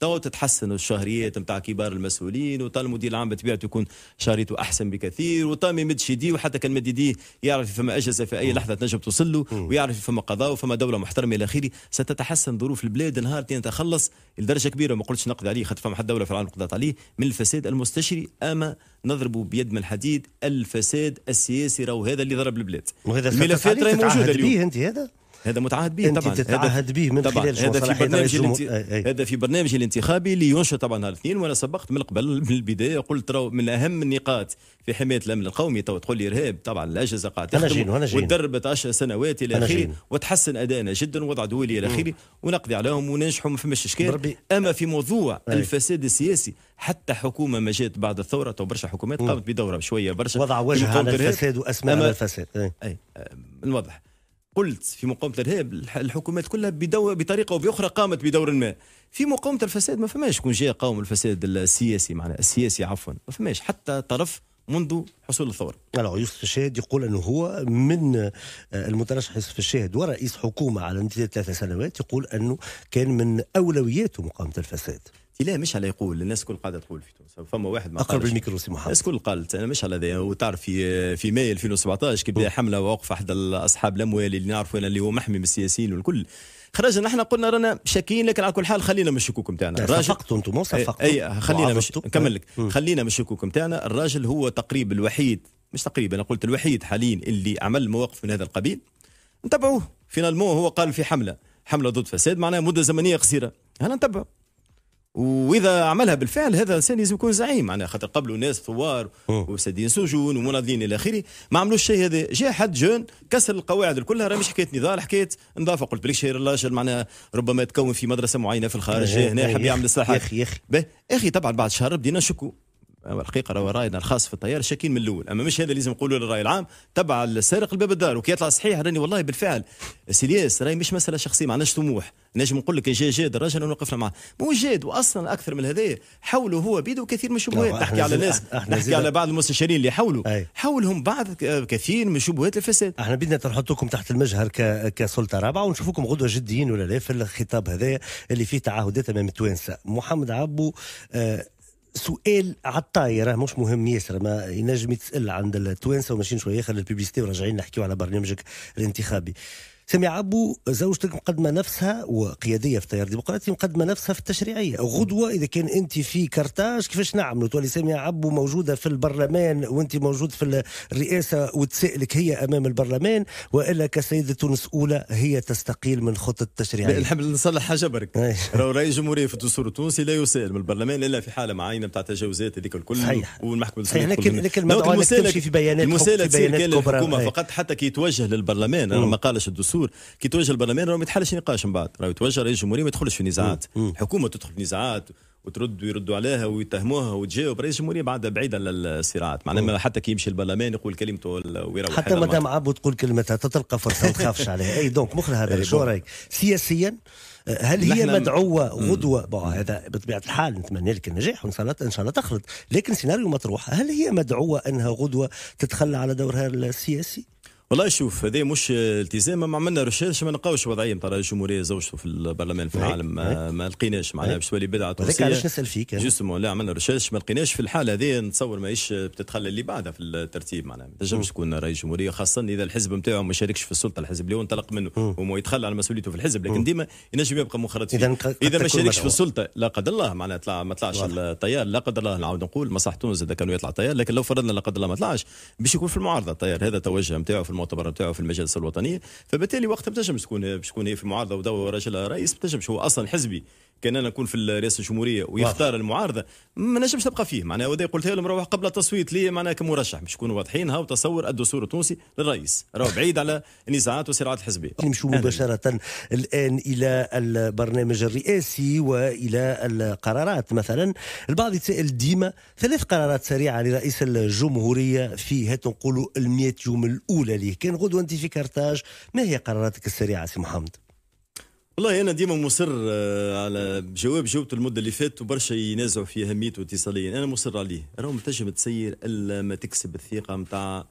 تو تتحسن الشهريات نتاع كبار المسؤولين وطال المدير العام بطبيعته يكون شهريته احسن بكثير وطال يمدش شيدي وحتى كان مد يديه يعرف فما اجهزه في اي لحظه تنجم توصل له ويعرف فما قضاء وفما دوله محترمه الى اخره ستتحسن ظروف البلاد نهار نتخلص لدرجه كبيره ما قلتش نقضي عليه خاطر فما حد دوله في العالم قضت عليه من الفساد المستشري اما نضرب بيد من الحديد الفساد السياسي راهو هذا اللي ضرب البلاد وهذا الملفات راهي موجوده اليوم انت هذا هذا متعهد به طبعا تتعهد به من طبعا خلال هذا في برنامج الانت... هذا في برنامجي الانتخابي اللي ينشر طبعا نهار الاثنين وانا سبقت من قبل من البدايه قلت من اهم النقاط في حمايه الامن القومي تو تقول لي ارهاب طبعا الاجهزه قاعده تخدم وتدربت 10 سنوات الى اخره وتحسن ادائنا جدا ووضع دولي الى اخره ونقضي عليهم وننجحوا ما فماش اشكال اما في موضوع أي. الفساد السياسي حتى حكومه ما جات بعد الثوره تو برشا حكومات قامت بدورها بشويه برشا وضع وجهها على الفساد واسماء على الفساد اي, أي. نوضح قلت في مقاومه الارهاب الحكومات كلها بدور بطريقه او باخرى قامت بدور ما في مقاومه الفساد ما فماش كون جاء قاوم الفساد السياسي معنا السياسي عفوا ما فماش حتى طرف منذ حصول الثوره. الو يوسف الشاهد يقول انه هو من آه، المترشح يوسف الشاهد ورئيس حكومه على مدة ثلاث سنوات يقول انه كان من اولوياته مقاومه الفساد. لا مش على يقول الناس الكل قاعده تقول في تونس فما واحد ما اقرب الميكرو سي محمد الناس الكل قالت انا مش على ذا وتعرف في في ماي 2017 كي بدا حمله ووقف احد اصحاب الاموال اللي نعرفوا انا اللي هو محمي من السياسيين والكل خرجنا احنا قلنا رانا شاكين لكن على كل حال خلينا من الشكوك نتاعنا الراجل صفقتوا انتم اي خلينا مش نكمل لك خلينا من الشكوك نتاعنا الراجل هو تقريب الوحيد مش تقريبا انا قلت الوحيد حاليا اللي عمل مواقف من هذا القبيل نتبعوه فينالمون هو قال في حمله حمله ضد فساد معناها مده زمنيه قصيره هنا نتبعوا واذا عملها بالفعل هذا الانسان لازم يكون زعيم معناها خاطر قبله ناس ثوار وسادين سجون ومناضلين الى اخره ما عملوش الشيء هذا جاء حد جون كسر القواعد كلها راه مش حكايه نضال حكايه نظافه قلت بليك شهير الراجل معناها ربما تكون في مدرسه معينه في الخارج جاء هنا حب يعمل اصلاحات يا اخي يا اخي طبعا بعد شهر بدينا نشكو الحقيقه راهو راينا الخاص في الطياره شاكين من الاول اما مش هذا اللي لازم نقولوا للراي العام تبع السارق لباب الدار وكي يطلع صحيح راني والله بالفعل سيلياس راهي مش مساله شخصيه ما عندناش طموح نجم نقول لك جا جاد الرجل ونوقفنا معاه مو جاد واصلا اكثر من هذايا حوله هو بيده كثير من الشبهات نحكي على ناس نحكي على بعض المستشارين اللي حولوا أي. حولهم بعض كثير من شبهات الفساد احنا بدنا نحطوكم تحت المجهر ك... كسلطه رابعه ونشوفوكم غدوه جديين ولا لا في الخطاب هذايا اللي فيه تعهدات امام التوانسه محمد عبو آه سؤال على راه مش مهم ياسر ما ينجم يتسأل عند التوانسة وماشيين شوية خلي الببليستي وراجعين نحكيو على برنامجك الانتخابي سامي عبو زوجتك مقدمة نفسها وقيادية في التيار الديمقراطي مقدمة نفسها في التشريعية غدوة إذا كان أنت في كرتاج كيفاش نعملوا تولي سامي عبو موجودة في البرلمان وأنت موجود في الرئاسة وتسالك هي أمام البرلمان وإلا كسيدة تونس أولى هي تستقيل من خطة التشريعية نحب نصلح حاجة برك راهو رأي الجمهورية في الدستور التونسي لا يسأل من البرلمان إلا في حالة معينة بتاع تجاوزات هذيك الكل صحيح والمحكمة صحيح لكن لكن المسألة في بيانات المسألة بيانات كبرى فقط حتى كي يتوجه للبرلمان ما قالش الدستور الدستور كي توجه البرلمان راه ما يتحلش نقاش من بعد راه يتوجه رئيس الجمهوريه ما يدخلش في نزاعات الحكومه تدخل في نزاعات وترد ويردوا عليها ويتهموها وتجاوب رئيس الجمهوريه بعدها بعيدا للصراعات الصراعات معناها حتى كي يمشي البرلمان يقول كلمته ويروح حتى مدام عبو تقول كلمتها تتلقى فرصه ما تخافش عليها اي دونك مخرج هذا شو رايك سياسيا آه، هل هي مدعوه غدوه هذا بطبيعه الحال نتمنى لك النجاح وان شاء الله ان شاء الله تخلط لكن سيناريو مطروح هل هي مدعوه انها غدوه تتخلى على دورها السياسي؟ والله شوف هذا مش التزام ما عملنا ريشيرش ما نلقاوش وضعيه نتاع الجمهوريه زوجته في البرلمان في العالم ما, آه، ما لقيناش معناها باش تولي بدعه تونسيه علاش نسال فيك جوستمون لا عملنا ريشيرش ما لقيناش في الحاله هذه نتصور ماهيش بتتخلى اللي بعدها في الترتيب معناها ما تنجمش تكون رئيس جمهوريه خاصه اذا الحزب نتاعو ما يشاركش في السلطه الحزب اللي هو انطلق منه وما يتخلى على مسؤوليته في الحزب لكن ديما ينجم يبقى مخرط اذا اذا ما شاركش في السلطه لا قدر الله معناها طلع ما طلعش الطيار لا قدر الله نعاود نقول مصلحه تونس اذا كانوا يطلع طيار لكن لو فرضنا لا قدر الله ما طلعش باش يكون في المعارضه الطيار هذا توجه نتاعه في المؤتمر نتاعو في المجلس الوطني فبالتالي وقتها ما تكون باش تكون في معارضه ودور راجل رئيس ما تنجمش هو اصلا حزبي كان انا نكون في الرئاسه الجمهوريه ويختار المعارضه ما نجمش نبقى فيه معناها وده قلتها لهم روح قبل التصويت لي معناها كمرشح باش نكونوا واضحين هاو تصور الدستور التونسي للرئيس راهو بعيد على النزاعات والصراعات الحزبيه نمشوا مباشره الان الى البرنامج الرئاسي والى القرارات مثلا البعض يتساءل ديما ثلاث قرارات سريعه لرئيس الجمهوريه في هات نقولوا ال 100 يوم الاولى ليه كان غدوه انت في كارتاج ما هي قراراتك السريعه سي محمد والله انا ديما مصر آه، على جواب جاوبته المده اللي فاتت وبرشا ينازعوا في اهميته اتصاليا انا مصر عليه راهو ما تنجم تسير الا ما تكسب الثقه نتاع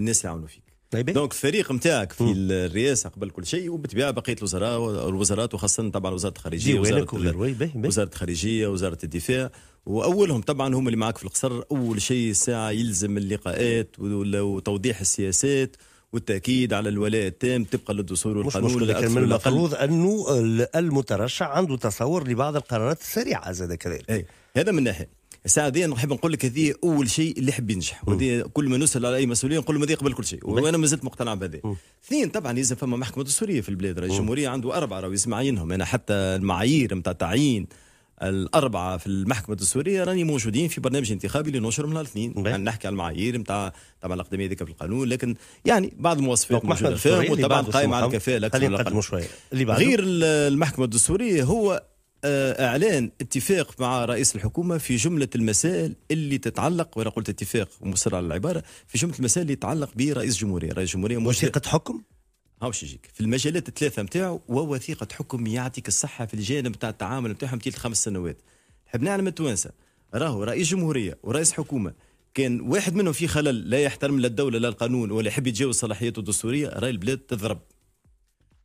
الناس اللي عاونوا فيك طيب. دونك الفريق نتاعك في الرئاسه قبل كل شيء وبالطبيعه بقيه الوزراء الوزارات وخاصه طبعا وزاره الخارجيه وزاره وزاره الخارجيه وزاره الدفاع واولهم طبعا هم اللي معاك في القصر اول شيء ساعه يلزم اللقاءات وتوضيح السياسات والتاكيد على الولاء التام تبقى للدستور والقانون مش من المفروض انه المترشح عنده تصور لبعض القرارات السريعه زاد كذلك أي. هذا من ناحيه الساعه هذه نحب نقول لك هذه اول شيء اللي حب ينجح ودي كل ما نسال على اي مسؤوليه نقول له هذه قبل كل شيء وانا مازلت مقتنع بهذا اثنين طبعا اذا فما محكمه دستوريه في البلاد رئيس الجمهوريه عنده اربعه رئيس معينهم انا حتى المعايير نتاع تعيين الاربعه في المحكمه السوريه راني موجودين في برنامج انتخابي اللي ننشر من الاثنين نحكي على المعايير نتاع طبعا الاقدميه ذيك في القانون لكن يعني بعض المواصفات موجوده فيهم وطبعا قائمه على الكفاءه الاكثر غير المحكمه الدستوريه هو آه، اعلان اتفاق مع رئيس الحكومه في جمله المسائل اللي تتعلق وانا قلت اتفاق ومصر على العباره في جمله المسائل اللي تتعلق برئيس جمهوريه رئيس جمهوريه وثيقه حكم هاوش يجيك في المجالات الثلاثه نتاعو ووثيقه حكم يعطيك الصحه في الجانب نتاع التعامل نتاعهم تيل خمس سنوات نحب نعلم التوانسه راهو رئيس جمهوريه ورئيس حكومه كان واحد منهم في خلل لا يحترم لا الدوله لا القانون ولا يحب يتجاوز صلاحياته الدستوريه راهي البلاد تضرب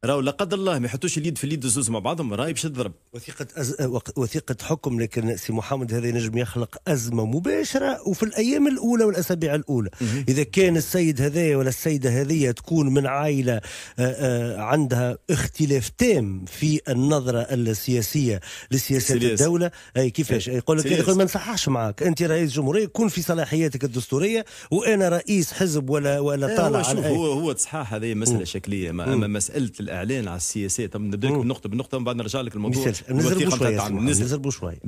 راهو لا قدر الله ما يحطوش اليد في اليد الزوز مع بعضهم راهي باش تضرب وثيقه أز... وثيقه حكم لكن سي محمد هذا ينجم يخلق ازمه مباشره وفي الايام الاولى والاسابيع الاولى مه. اذا كان السيد هذايا ولا السيده هذه تكون من عائله آه، آه، عندها اختلاف تام في النظره السياسيه لسياسه الدوله اي كيفاش إيه. يقول لك يقول ما نصححش معاك انت رئيس جمهوريه كون في صلاحياتك الدستوريه وانا رئيس حزب ولا ولا إيه، طالع هو هو هو تصحاح هذه مساله شكليه ما اما مساله الاعلان على إيه. طب نبدا لك بالنقطه بالنقطه من بعد نرجع لك الموضوع نزربوا شويه نزربوا شويه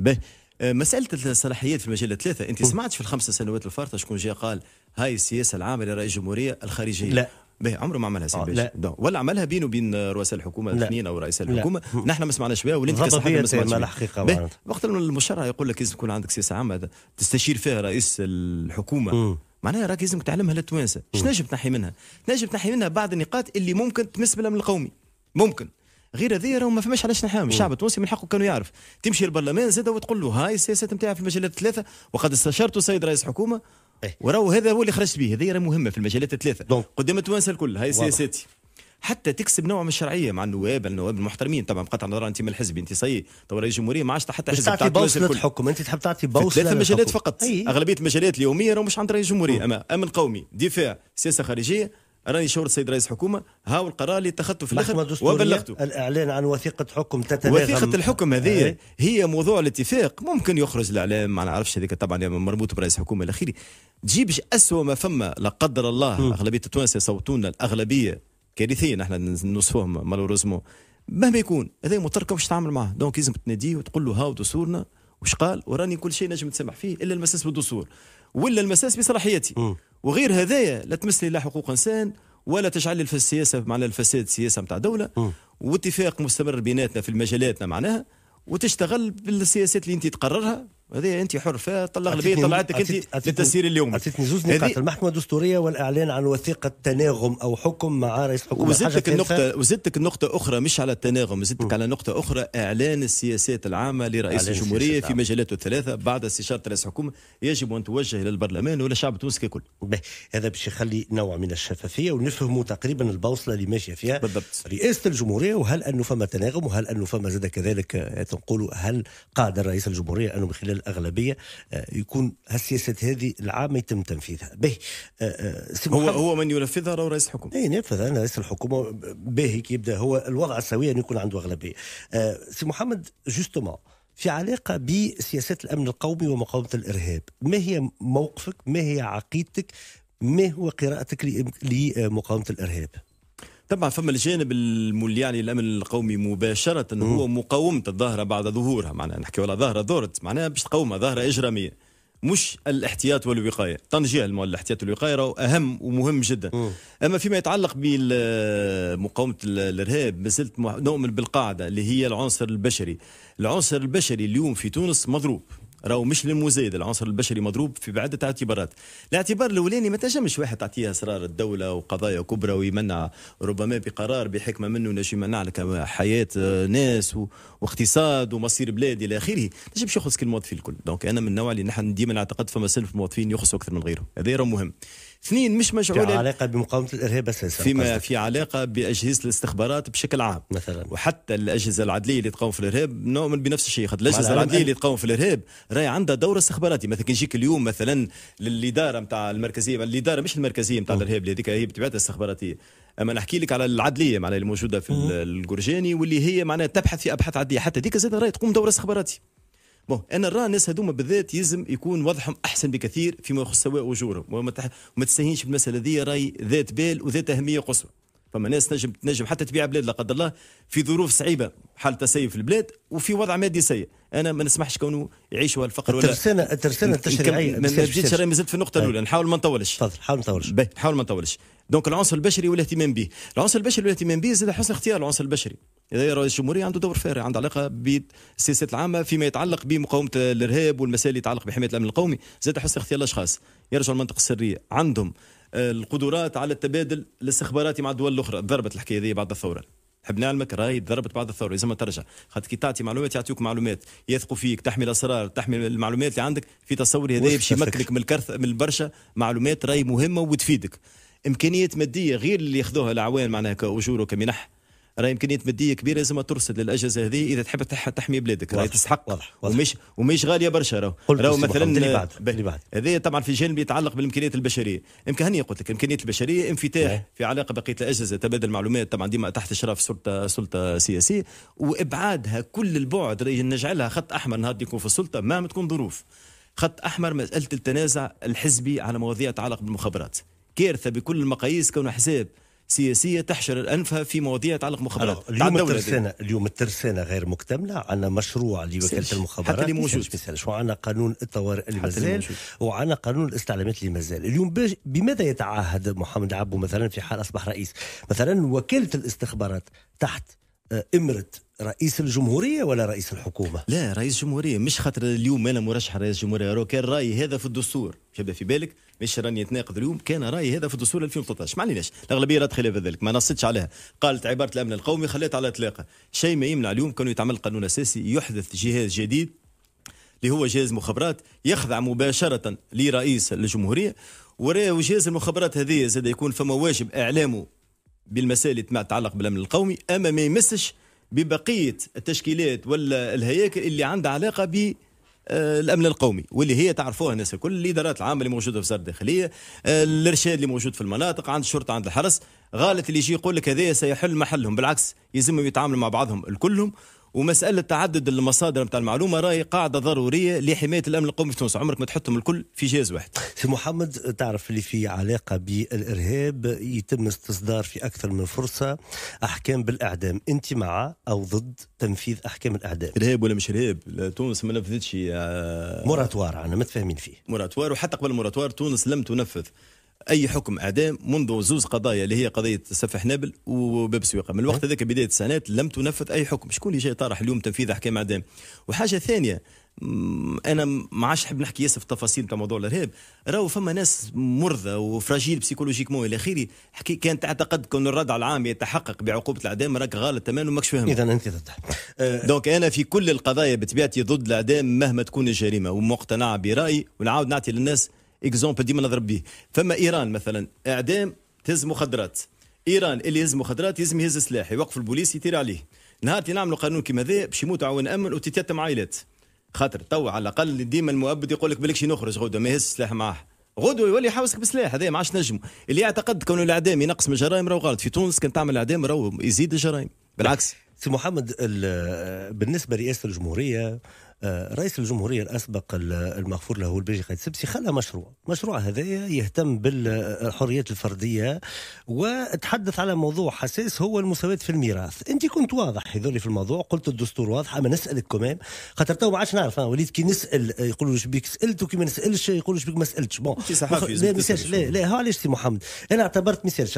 آه، مساله الصلاحيات في المجال الثلاثه انت سمعت في الخمس سنوات الفارطه شكون جاء قال هاي السياسه العامه لرئيس الجمهوريه الخارجيه لا به عمره ما عملها سي إيه. لا ولا عملها بينه وبين رؤساء الحكومه الاثنين او رئيس الحكومه لا. نحن ما سمعناش بها ولا انت ما سمعناش الحقيقه وقت المشرع يقول لك لازم تكون عندك سياسه عامه تستشير فيها رئيس الحكومه م. معناها راك لازمك تعلمها للتوانسه شنجم تنحي منها تنجم تنحي منها بعض النقاط اللي ممكن تمس بالامن القومي ممكن غير هذه راهو ما فماش علاش نحاهم الشعب التونسي من حقه كانوا يعرف تمشي للبرلمان زاد وتقول له هاي السياسات نتاعها في المجالات الثلاثه وقد استشرت سيد رئيس حكومه إيه. وراه هذا هو اللي خرجت به هذه مهمه في المجالات الثلاثه قدام التوانسه الكل هاي سياساتي حتى تكسب نوع من الشرعيه مع النواب النواب المحترمين طبعا بقطع النظر انت من الحزب انت صي تو رئيس الجمهوريه ما عادش حتى حزب تعطي بوصله الحكم انت تحب تعطي بوصله ثلاث مجالات فقط أيه. اغلبيه المجالات اليوميه راهو مش عند رئيس الجمهوريه اما امن قومي دفاع سياسه خارجيه راني شاور السيد رئيس الحكومه هاو القرار اللي اتخذته في الاخر وبلغته الاعلان عن وثيقه حكم تتناغم وثيقه الحكم هذه آه. هي موضوع الاتفاق ممكن يخرج الاعلام ما نعرفش هذيك طبعا مربوط برئيس الحكومه الاخير تجيبش اسوء ما فما لا قدر الله اغلبيه التوانسه صوتونا الاغلبيه كارثيين احنا نوصفوهم مالوروزمون مهما يكون هذا مضطر واش تعمل معاه دونك لازم تناديه وتقول له هاو دستورنا واش قال وراني كل شيء نجم تسمح فيه الا المساس بالدستور ولا المساس بصلاحيتي وغير هذايا لا تمس لي لا حقوق انسان ولا تجعل لي في السياسه معناها الفساد سياسه نتاع دوله واتفاق مستمر بيناتنا في المجالاتنا معناها وتشتغل بالسياسات اللي انت تقررها هذه انت حر فطلق البيت طلعتك انت للتسيير اليومي عطيتني زوج نقاط المحكمه الدستوريه والاعلان عن وثيقه تناغم او حكم مع رئيس الحكومه وزدتك النقطه وزدتك النقطه اخرى مش على التناغم زدتك على نقطه اخرى اعلان السياسات العامه لرئيس الجمهوريه في مجالاته الثلاثه بعد استشاره رئيس الحكومه يجب ان توجه الى البرلمان ولا الشعب التونسي ككل هذا باش يخلي نوع من الشفافيه ونفهموا تقريبا البوصله اللي ماشيه فيها بالضبط رئاسه الجمهوريه وهل انه فما تناغم وهل انه فما زاد كذلك آه، تنقولوا هل قادر رئيس الجمهوريه انه من خلال الاغلبيه آه، يكون هالسياسات هذه العامه يتم تنفيذها به آه، آه، هو هو من ينفذها راهو رئيس الحكومه اي ينفذ انا رئيس الحكومه به يبدا هو الوضع السوي ان يكون عنده اغلبيه سي محمد جوستومون في علاقه بسياسات الامن القومي ومقاومه الارهاب ما هي موقفك ما هي عقيدتك ما هو قراءتك لمقاومه الارهاب طبعا فما الجانب يعني الامن القومي مباشره هو مقاومه الظاهره بعد ظهورها معناها نحكي على ظاهره ظهرت معناها باش تقاومها ظاهره اجراميه مش الاحتياط والوقايه تنجيه الاحتياط والوقايه راهو اهم ومهم جدا م. اما فيما يتعلق بمقاومه الارهاب ما زلت نؤمن بالقاعده اللي هي العنصر البشري العنصر البشري اليوم في تونس مضروب راهو مش للمزايد العنصر البشري مضروب في بعدة اعتبارات الاعتبار الأولاني ما تنجمش واحد تعطيه أسرار الدولة وقضايا كبرى ويمنع ربما بقرار بحكمة منه نجم يمنع لك حياة آه، ناس واقتصاد ومصير بلاد الى اخره تجيبش يخص كل الموظفين الكل دونك انا من النوع اللي نحن ديما نعتقد فما سلف موظفين يخص اكثر من غيره هذا راه مهم اثنين مش مشغول في علاقه بمقاومه الارهاب اساسا فيما قصدك. في علاقه باجهزه الاستخبارات بشكل عام مثلا وحتى الاجهزه العدليه اللي تقاوم في الارهاب نؤمن بنفس الشيء خاطر الاجهزه العدليه اللي تقاوم في الارهاب راهي عندها دور استخباراتي مثلا كي نجيك اليوم مثلا للاداره نتاع المركزيه الاداره مش المركزيه نتاع الارهاب اللي هذيك هي بتبعتها استخباراتيه اما نحكي لك على العدليه معناها الموجوده في الجرجاني واللي هي معناها تبحث في ابحاث عدليه حتى ديك زاد راهي تقوم دوره استخباراتي بون انا نرى الناس هذوما بالذات يلزم يكون وضعهم احسن بكثير فيما يخص سواء اجورهم وما تح... وما تستهينش بالمساله هذه راي ذات بال وذات اهميه قصوى فما ناس نجم تنجم حتى تبيع بلاد لا قدر الله في ظروف صعيبه حال تسيف في البلاد وفي وضع مادي سيء انا ما نسمحش كونه يعيشوا الفقر ولا الترسانه الترسانه التشريعيه ما جيتش ما زلت في النقطه طيب. الاولى نحاول ما نطولش تفضل حاول ما نطولش نحاول ما نطولش دونك العنصر البشري والاهتمام به العنصر البشري والاهتمام به زاد حسن اختيار العنصر البشري اذا رئيس الجمهوريه عنده دور فارغ عنده علاقه بالسياسات العامه فيما يتعلق بمقاومه الارهاب والمسائل اللي يتعلق بحمايه الامن القومي زاد حسن اختيار الاشخاص يرجعوا المنطقه السريه عندهم آه، القدرات على التبادل الاستخباراتي مع الدول الاخرى ضربت الحكايه هذه بعد الثوره حبنا نعلمك راهي ضربت بعض الثوره لازم ترجع خاطر كي تعطي معلومات يعطيوك معلومات يثقوا فيك تحمي الاسرار تحمي المعلومات اللي عندك في تصوري هذا باش يمكنك من الكرث من برشا معلومات راهي مهمه وتفيدك امكانيات ماديه غير اللي ياخذوها العوان معناها كاجور وكمنح راه امكانيه ماديه كبيره لازم ترصد للاجهزه هذه اذا تحب تحمي بلادك راهي تستحق واضح, ومش ومش غاليه برشا راهو راهو مثلا هذا طبعا في جانب يتعلق بالامكانيات البشريه امكانيه قلت لك امكانيات البشريه انفتاح إيه. في علاقه بقيه الاجهزه تبادل معلومات طبعا ديما تحت اشراف سلطه سلطه سياسيه وابعادها كل البعد نجعلها خط احمر نهار يكون في السلطه مهما تكون ظروف خط احمر مساله التنازع الحزبي على مواضيع تتعلق بالمخابرات كارثه بكل المقاييس كون حساب سياسيه تحشر انفها في مواضيع تعلق مخابرات اليوم الترسانه اليوم الترسانه غير مكتمله عندنا مشروع لوكاله المخابرات حتى اللي موجود وعندنا قانون الطوارئ اللي مازال وعندنا قانون الاستعلامات اللي مازال اليوم بماذا يتعهد محمد عبو مثلا في حال اصبح رئيس مثلا وكاله الاستخبارات تحت امرة رئيس الجمهورية ولا رئيس الحكومة؟ لا رئيس الجمهورية مش خاطر اليوم أنا مرشح رئيس الجمهورية راه كان رأيي هذا في الدستور شبه في بالك مش راني نتناقض اليوم كان رأيي هذا في الدستور 2013 ما عليناش الأغلبية رات خلاف ذلك ما نصتش عليها قالت عبارة الأمن القومي خليت على إطلاقه شيء ما يمنع اليوم كانوا يتعمل قانون أساسي يحدث جهاز جديد اللي هو جهاز مخابرات يخضع مباشرة لرئيس الجمهورية وجهاز المخابرات هذه زاد يكون فما واجب إعلامه بالمسائل اللي تتعلق بالامن القومي اما ما يمسش ببقيه التشكيلات ولا الهياكل اللي عندها علاقه ب آه، الامن القومي واللي هي تعرفوها الناس الكل الادارات العامه اللي موجوده في وزاره الداخليه آه، الارشاد اللي موجود في المناطق عند الشرطه عند الحرس غالط اللي يجي يقول لك هذا سيحل محلهم بالعكس يلزمهم يتعاملوا مع بعضهم الكلهم ومساله تعدد المصادر نتاع المعلومه راهي قاعده ضروريه لحمايه الامن القومي في تونس عمرك ما تحطهم الكل في جهاز واحد سي محمد تعرف اللي في علاقه بالارهاب يتم استصدار في اكثر من فرصه احكام بالاعدام انت مع او ضد تنفيذ احكام الاعدام ارهاب ولا مش ارهاب تونس ما نفذتش موراتوار انا متفاهمين فيه موراتوار وحتى قبل موراتوار تونس لم تنفذ اي حكم اعدام منذ زوز قضايا اللي هي قضيه سفح نابل وباب سويقه من الوقت هذاك بدايه السنوات لم تنفذ اي حكم شكون اللي جاي طرح اليوم تنفيذ احكام اعدام وحاجه ثانيه انا ما عادش نحب نحكي ياسر في التفاصيل تاع موضوع الارهاب راهو فما ناس مرضى وفراجيل بسيكولوجيكمون الى اخره حكي كان تعتقد كون الردع العام يتحقق بعقوبه الاعدام راك غلط تماما وماكش فاهم اذا انت ضد أه، دونك انا في كل القضايا بطبيعتي ضد الاعدام مهما تكون الجريمه ومقتنع برايي ونعاود نعطي للناس اكزومبل ديما نضرب به فما ايران مثلا اعدام تهز مخدرات ايران اللي يهز مخدرات يلزم يهز سلاح يوقف البوليس يطير عليه نهار اللي نعملوا قانون كيما ذا باش يموتوا عوان امن وتتيتم عائلات خاطر تو على الاقل ديما المؤبد يقول لك بالكشي نخرج غدوه ما يهز سلاح معاه غدوه يولي يحوسك بسلاح هذا ما عادش نجم اللي يعتقد كون الاعدام ينقص من الجرائم راهو غلط في تونس كان تعمل اعدام راهو يزيد الجرائم بالعكس سي محمد بالنسبه لرئاسه الجمهوريه آه، رئيس الجمهوريه الاسبق المغفور له البيجي قايد سبسي خلى مشروع مشروع هذا يهتم بالحريات الفرديه وتحدث على موضوع حساس هو المساواه في الميراث انت كنت واضح هذولي في الموضوع قلت الدستور واضح اما نسالك كمان خاطر تو ما عادش نعرف انا وليد كي نسال آه، يقولوا لي شبيك سالت وكي ما نسالش يقولوا شبيك ما سالتش بون لا ميساج لا لا علاش سي محمد انا اعتبرت مثال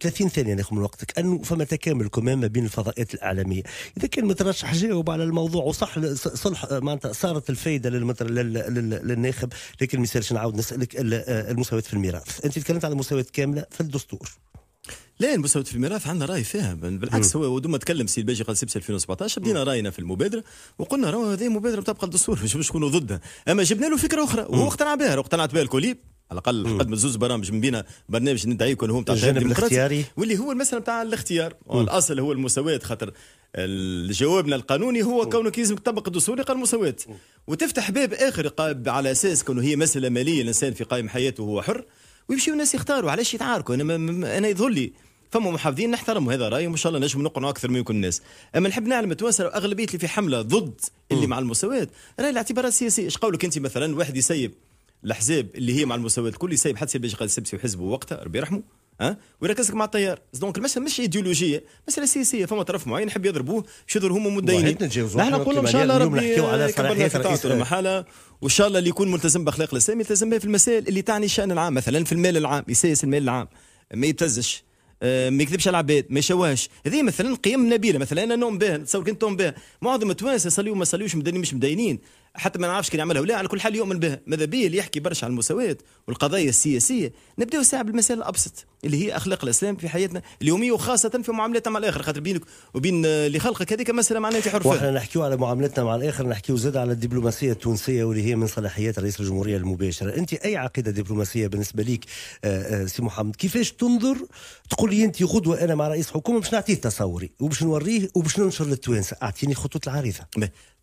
30 ثانيه ناخذ من وقتك انه فما تكامل كمان ما بين الفضاءات الاعلاميه اذا كان مترشح جاوب على الموضوع وصح صلح آه، معناتها صارت الفايده لل... للناخب لكن ما يصيرش نعاود نسالك المساواه في الميراث انت تكلمت على المساواه كامله في الدستور لا المساواة في الميراث عندنا راي فيها بالعكس هو ودوما تكلم سي الباجي قال سيبس 2017 بدينا راينا في المبادره وقلنا راه هذه مبادره تبقى الدستور مش باش نكونوا ضدها اما جبنا له فكره اخرى وهو اقتنع بها اقتنعت بها الكوليب على الاقل قدمت زوز برامج من بين برنامج ندعي يكون هو نتاع الجانب الاختياري واللي هو المساله نتاع الاختيار والاصل هو المساواه خاطر جوابنا القانوني هو كونك لازمك تطبق الدستور يقال المساواه وتفتح باب اخر على اساس كونه هي مساله ماليه الانسان في قائم حياته هو حر ويمشيوا الناس يختاروا علاش يتعاركوا انا انا يظهر لي فما محافظين نحترم هذا رايهم وان شاء الله نجم نقنعوا اكثر من يكون الناس اما نحب نعلم التوانسه اغلبيه اللي في حمله ضد اللي م. مع المساواه راي الاعتبارات السياسيه اش قولك انت مثلا واحد يسيب الاحزاب اللي هي مع المساواه الكل سايب حتى باش قال سبسي وحزبه وقتها ربي يرحمه ها ويركز لك مع التيار دونك المساله مش ايديولوجيه مساله سياسيه فما طرف معين يحب يضربوه باش هما مدينين نحن نقول ان شاء الله ربي نحكيو على صلاحيه رئيس المحاله وان شاء الله اللي يكون ملتزم باخلاق الاسلام يلتزم بها في المسائل اللي تعني الشان العام مثلا في المال العام يسيس المال العام ما يبتزش آه، ما يكذبش على العباد ما يشوهش هذه مثلا قيم نبيله مثلا انا نوم بها نتصور كنت نوم بها معظم التوانسه صليوا ما يصليوش مدينين مش مدينين حتى ما نعرفش كي نعملها ولا على كل حال يؤمن بها ماذا بيه اللي يحكي برشا عن المساواة والقضايا السياسية نبداو ساعة بالمسألة الأبسط اللي هي أخلاق الإسلام في حياتنا اليومية وخاصة في معاملاتنا مع الآخر خاطر بينك وبين اللي خلقك هذيك مسألة معناها في حرفها نحكيو على معاملاتنا مع الآخر نحكيو زاد على الدبلوماسية التونسية واللي هي من صلاحيات رئيس الجمهورية المباشرة أنت أي عقيدة دبلوماسية بالنسبة ليك آه، آه، سي محمد كيفاش تنظر تقول لي أنت غدوة أنا مع رئيس حكومة باش نعطيه تصوري وباش نوريه وباش ننشر للتوانسة أعطيني خطوط العريضة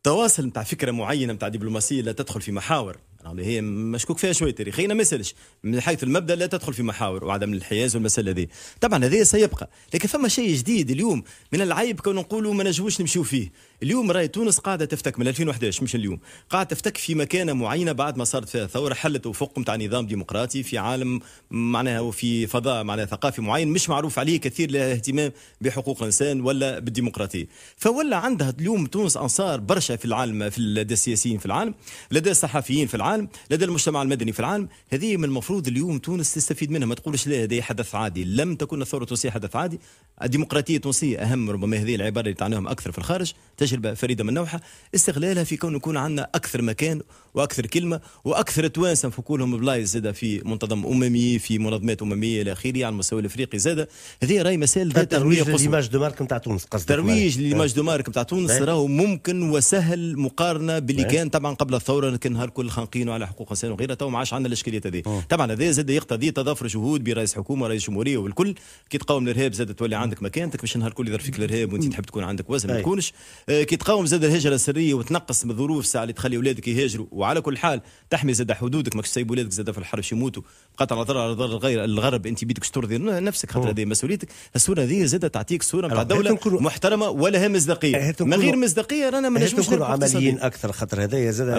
تواصل نتاع فكره معينه نتاع دبلوماسيه لا تدخل في محاور هي مشكوك فيها شويه تاريخيا ما يسالش من حيث المبدا لا تدخل في محاور وعدم الانحياز والمساله هذه طبعا هذه سيبقى لكن فما شيء جديد اليوم من العيب كون نقولوا ما نجموش نمشيو فيه اليوم راي تونس قاعده تفتك من 2011 مش اليوم قاعده تفتك في مكانه معينه بعد ما صارت فيها ثوره حلت وفق نتاع نظام ديمقراطي في عالم معناها وفي فضاء معناها ثقافي معين مش معروف عليه كثير لا اهتمام بحقوق الانسان ولا بالديمقراطيه فولا عندها اليوم تونس انصار برشا في العالم في لدى السياسيين في العالم لدى الصحفيين في العالم العالم لدى المجتمع المدني في العالم هذه من المفروض اليوم تونس تستفيد منها ما تقولش لا هذا حدث عادي لم تكن الثوره التونسيه حدث عادي الديمقراطيه التونسيه اهم ربما هذه العباره اللي تعناهم اكثر في الخارج تجربه فريده من نوعها استغلالها في كون يكون عندنا اكثر مكان واكثر كلمه واكثر توانسه كلهم بلايز زاده في منتظم اممي في منظمات امميه الى اخره على المستوى الافريقي زاده هذه راهي مسائل ذات ترويج لليماج دو مارك نتاع تونس قصدك ترويج لليماج إيه. دو مارك نتاع تونس إيه. راهو ممكن وسهل مقارنه باللي إيه. كان طبعا قبل الثوره كان نهار كل خانقين مدينه على حقوق الانسان وغيرها تو ما عادش عندنا الاشكاليه هذه طبعا هذا زاد يقتضي تظافر جهود برئيس حكومه ورئيس جمهوريه والكل كي تقاوم الارهاب زاد تولي عندك مكانتك باش نهار الكل يضرب فيك الارهاب وانت تحب تكون عندك وزن ما تكونش آه، كي تقاوم زاد الهجره السريه وتنقص من الظروف ساعه اللي تخلي اولادك يهاجروا وعلى كل حال تحمي زاد حدودك ماكش تسيب اولادك زاد في الحرب يموتوا قطع ضرر ضرر غير الغرب انت بيدك ترضي نفسك خاطر هذه مسؤوليتك الصوره هذه زاد تعطيك صوره نتاع دوله محترمه هي مصداقيه من غير مصداقيه رانا ما نجموش عمليين اكثر خاطر هذايا زاد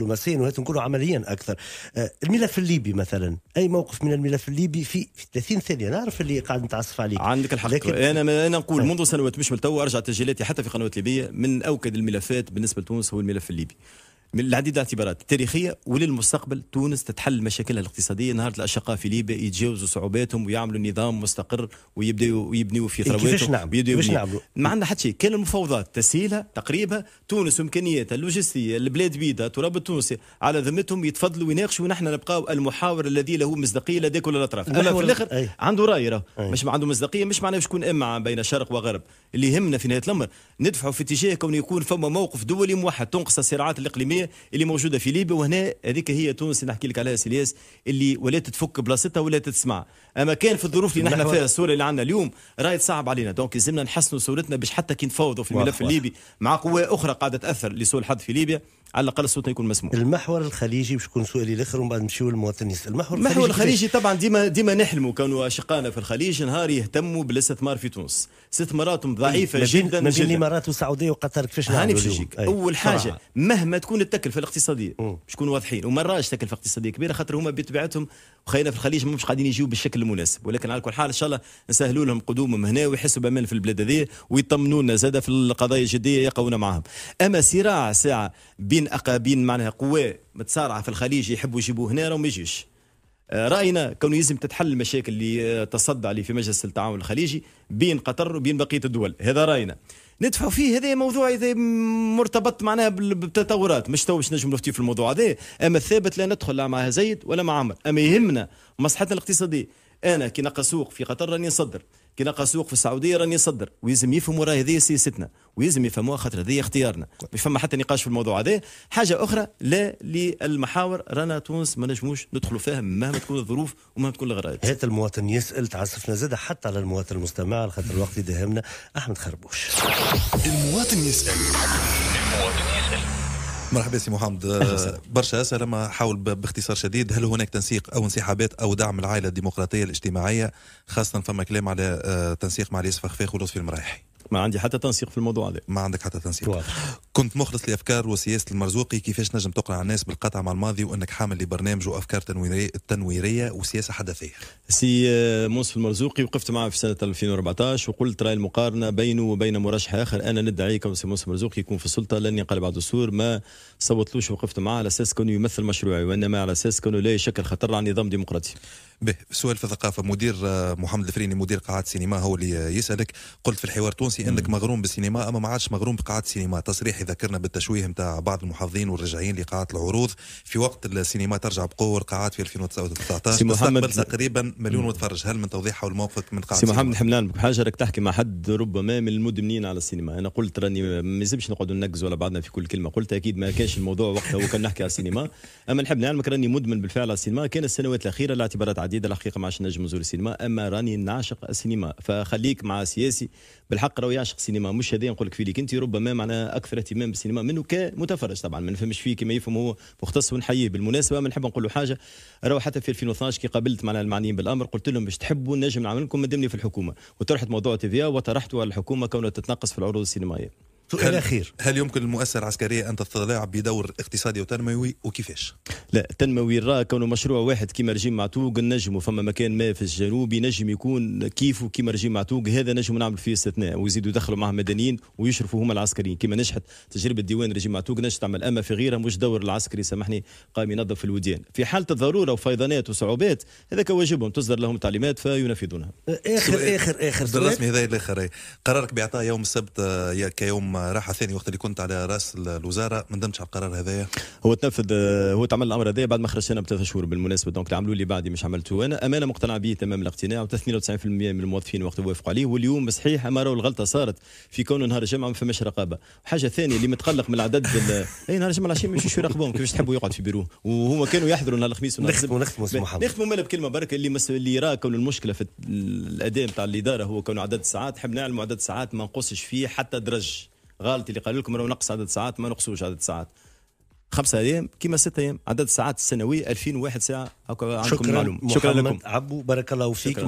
دبلوماسيا وهذا نقولوا عمليا اكثر آه، الملف الليبي مثلا اي موقف من الملف الليبي في, في 30 ثانيه نعرف اللي قاعد نتعصف عليك عندك الحق لكن... انا انا نقول آه. منذ سنوات مش من تو ارجع تسجيلاتي حتى في قنوات ليبيه من اوكد الملفات بالنسبه لتونس هو الملف الليبي من العديد الاعتبارات التاريخية وللمستقبل تونس تتحل مشاكلها الاقتصادية نهار الأشقاء في ليبيا يتجاوزوا صعوباتهم ويعملوا نظام مستقر ويبداوا ويبنيوا في إيه، ثرواتهم ويبدأوا كيفاش نعملوا ما عندنا حتى شيء كان المفاوضات تسهيلها تقريبها تونس إمكانياتها اللوجستية البلاد بيضاء التراب التونسي على ذمتهم يتفضلوا ويناقشوا ونحن نبقاو المحاور الذي له مصداقية لدى كل الأطراف أما في الآخر أي. عنده رأي راه مش عنده مصداقية مش معناه شكون إما بين شرق وغرب اللي يهمنا في نهاية الأمر ندفعوا في اتجاه كون يكون فما موقف دولي موحد تنقص الصراعات الإقليمية الاقتصاديه اللي موجوده في ليبيا وهنا هذيك هي تونس اللي نحكي لك عليها سيلياس اللي ولات تفك بلاصتها ولا تسمع اما كان في الظروف اللي نحن فيها الصوره اللي عندنا اليوم راهي صعب علينا دونك لازمنا نحسنوا صورتنا باش حتى كي نفاوضوا في الملف الليبي مع قوى اخرى قاعده تاثر لسوء الحظ في ليبيا على الاقل صوتنا يكون مسموع المحور الخليجي باش يكون سؤالي الاخر ومن بعد نمشيو للمواطنين المحور الخليجي المحور الخليجي طبعا ديما ديما نحلموا كانوا اشقائنا في الخليج نهار يهتموا بالاستثمار في تونس استثماراتهم ضعيفه جدا ما بين الامارات والسعوديه وقطر كيفاش هاني باش اول حاجه مهما تكون التكلفه الاقتصاديه باش نكونوا واضحين وما نراش تكلفه اقتصاديه كبيره خاطر هما بطبيعتهم وخينا في الخليج مش قاعدين يجيو بالشكل المناسب ولكن على كل حال ان شاء الله نسهلوا لهم قدومهم هنا ويحسوا بامان في البلاد هذه ويطمنوا لنا زاد في القضايا الجديه يقونا معاهم اما صراع ساعه بين اقابين معناها قوى متصارعه في الخليج يحبوا يجيبوه هنا راه ما يجيش آه، راينا كونه يلزم تتحل المشاكل اللي آه، تصدع لي في مجلس التعاون الخليجي بين قطر وبين بقيه الدول هذا راينا ندفع فيه هذا موضوع هذا مرتبط معناها بالتطورات مش تو باش نجم نفتي في الموضوع هذا اما الثابت لا ندخل لا مع زيد ولا مع عمر اما يهمنا مصلحتنا الاقتصاديه انا كي نلقى سوق في قطر راني نصدر كي نلقى سوق في السعوديه راني نصدر ويزم يفهموا راه هذه سياستنا ويزم يفهموها خاطر هذه اختيارنا ما فما حتى نقاش في الموضوع هذا حاجه اخرى لا للمحاور رانا تونس ما نجموش ندخلوا فيها مهما تكون الظروف ومهما تكون الغرائز هات المواطن يسال تعسفنا زاد حتى على المواطن المستمع خاطر الوقت يداهمنا احمد خربوش المواطن يسال المواطن يسال مرحبا سي محمد أه، برشا اسئله ما حاول باختصار شديد هل هناك تنسيق او انسحابات او دعم العائله الديمقراطيه الاجتماعيه خاصه فما كلام على أه، تنسيق مع الياس فخفاخ ولطفي المرايحي ما عندي حتى تنسيق في الموضوع هذا ما عندك حتى تنسيق واضح. كنت مخلص لافكار وسياسه المرزوقي كيفاش نجم تقنع الناس بالقطع مع الماضي وانك حامل لبرنامج وافكار تنويريه تنويريه وسياسه حدثيه سي آه، موسف المرزوقي وقفت معه في سنه 2014 وقلت راي المقارنه بينه وبين مرشح اخر انا ندعي كون سي موسف المرزوقي يكون في السلطه لن ينقلب على الدستور ما صوتلوش وقفت معه على اساس كونه يمثل مشروعي وانما على اساس كونه لا يشكل خطر على النظام الديمقراطي به سؤال في الثقافه مدير آه، محمد الفريني مدير قاعات السينما هو اللي يسالك قلت في الحوار التونسي انك مغروم بالسينما اما ما عادش مغروم بقاعات السينما تصريح يذكرنا بالتشويه نتاع بعض المحافظين والرجعين لقاعات العروض في وقت السينما ترجع بقوه القاعات في 2019 سي تقريبا مليون متفرج هل من توضيح حول موقفك من قاعات سي محمد حملان بحاجه راك تحكي مع حد ربما من المدمنين على السينما انا قلت راني ما يلزمش نقعدوا ننقزوا على بعضنا في كل كلمه قلت اكيد ما كانش الموضوع وقتها وكان نحكي على السينما اما نحب نعلمك راني مدمن بالفعل على السينما كان السنوات الاخيره عديده الحقيقه ما عادش نجم نزور السينما اما راني نعشق السينما فخليك مع سياسي بالحق راهو يعشق السينما مش هذا نقول لك في ليك انت ربما معناها اكثر اهتمام بالسينما منه كمتفرج طبعا ما نفهمش فيه كما يفهم هو مختص ونحييه بالمناسبه نحب نقول له حاجه راهو حتى في 2012 كي قابلت معناها المعنيين بالامر قلت لهم باش تحبوا نجم نعمل لكم مدمني في الحكومه وطرحت موضوع تي في وطرحته على الحكومه كونها تتنقص في العروض السينمائيه سؤال اخير هل يمكن للمؤسسه العسكريه ان تتلاعب بدور اقتصادي وتنموي وكيفاش؟ لا تنموي راه كونه مشروع واحد كيما رجيم معتوق نجم فما مكان ما في الجنوب ينجم يكون كيف كيما رجيم معتوق هذا نجم نعمل فيه استثناء ويزيدوا يدخلوا معه مدنيين ويشرفوا هما العسكريين كيما نجحت تجربه ديوان رجيم معتوق نجحت تعمل اما في غيرها مش دور العسكري سامحني قام ينظف في الوديان في حاله الضروره وفيضانات وصعوبات هذاك واجبهم تصدر لهم تعليمات فينفذونها اخر اخر اخر بالرسمي هذا الاخر قرارك باعطاء يوم السبت آه، كيوم آه، راحه ثاني وقت اللي كنت على راس الوزاره ما ندمتش على القرار هذايا هو تنفذ آه، هو تعمل الامر هذايا بعد ما خرج انا بثلاث شهور بالمناسبه دونك عملوا لي بعدي مش عملته انا امانه مقتنع به تمام الاقتناع و92% من الموظفين وقت وافقوا عليه واليوم صحيح اما راهو الغلطه صارت في كون نهار الجمعه ما فماش رقابه حاجه ثانيه اللي متقلق من العدد بال... اي نهار الجمعه العشيه ما يمشيوش يراقبوهم كيفاش تحبوا يقعد في بيروه وهما كانوا يحضروا نهار الخميس نخدموا نختموا سي محمد نختموا مالا بكلمه برك اللي مس... اللي يراه كون المشكله في الاداء نتاع الاداره هو كون عدد الساعات حب نعلم عدد الساعات ما نقصش فيه حتى درج غالط اللي قالوا لكم راه نقص عدد ساعات ما نقصوش عدد ساعات خمسة ايام كيما ستة ايام عدد الساعات السنويه 2001 ساعه عندكم شكرا معلومه شكرا لكم عبو بارك الله فيك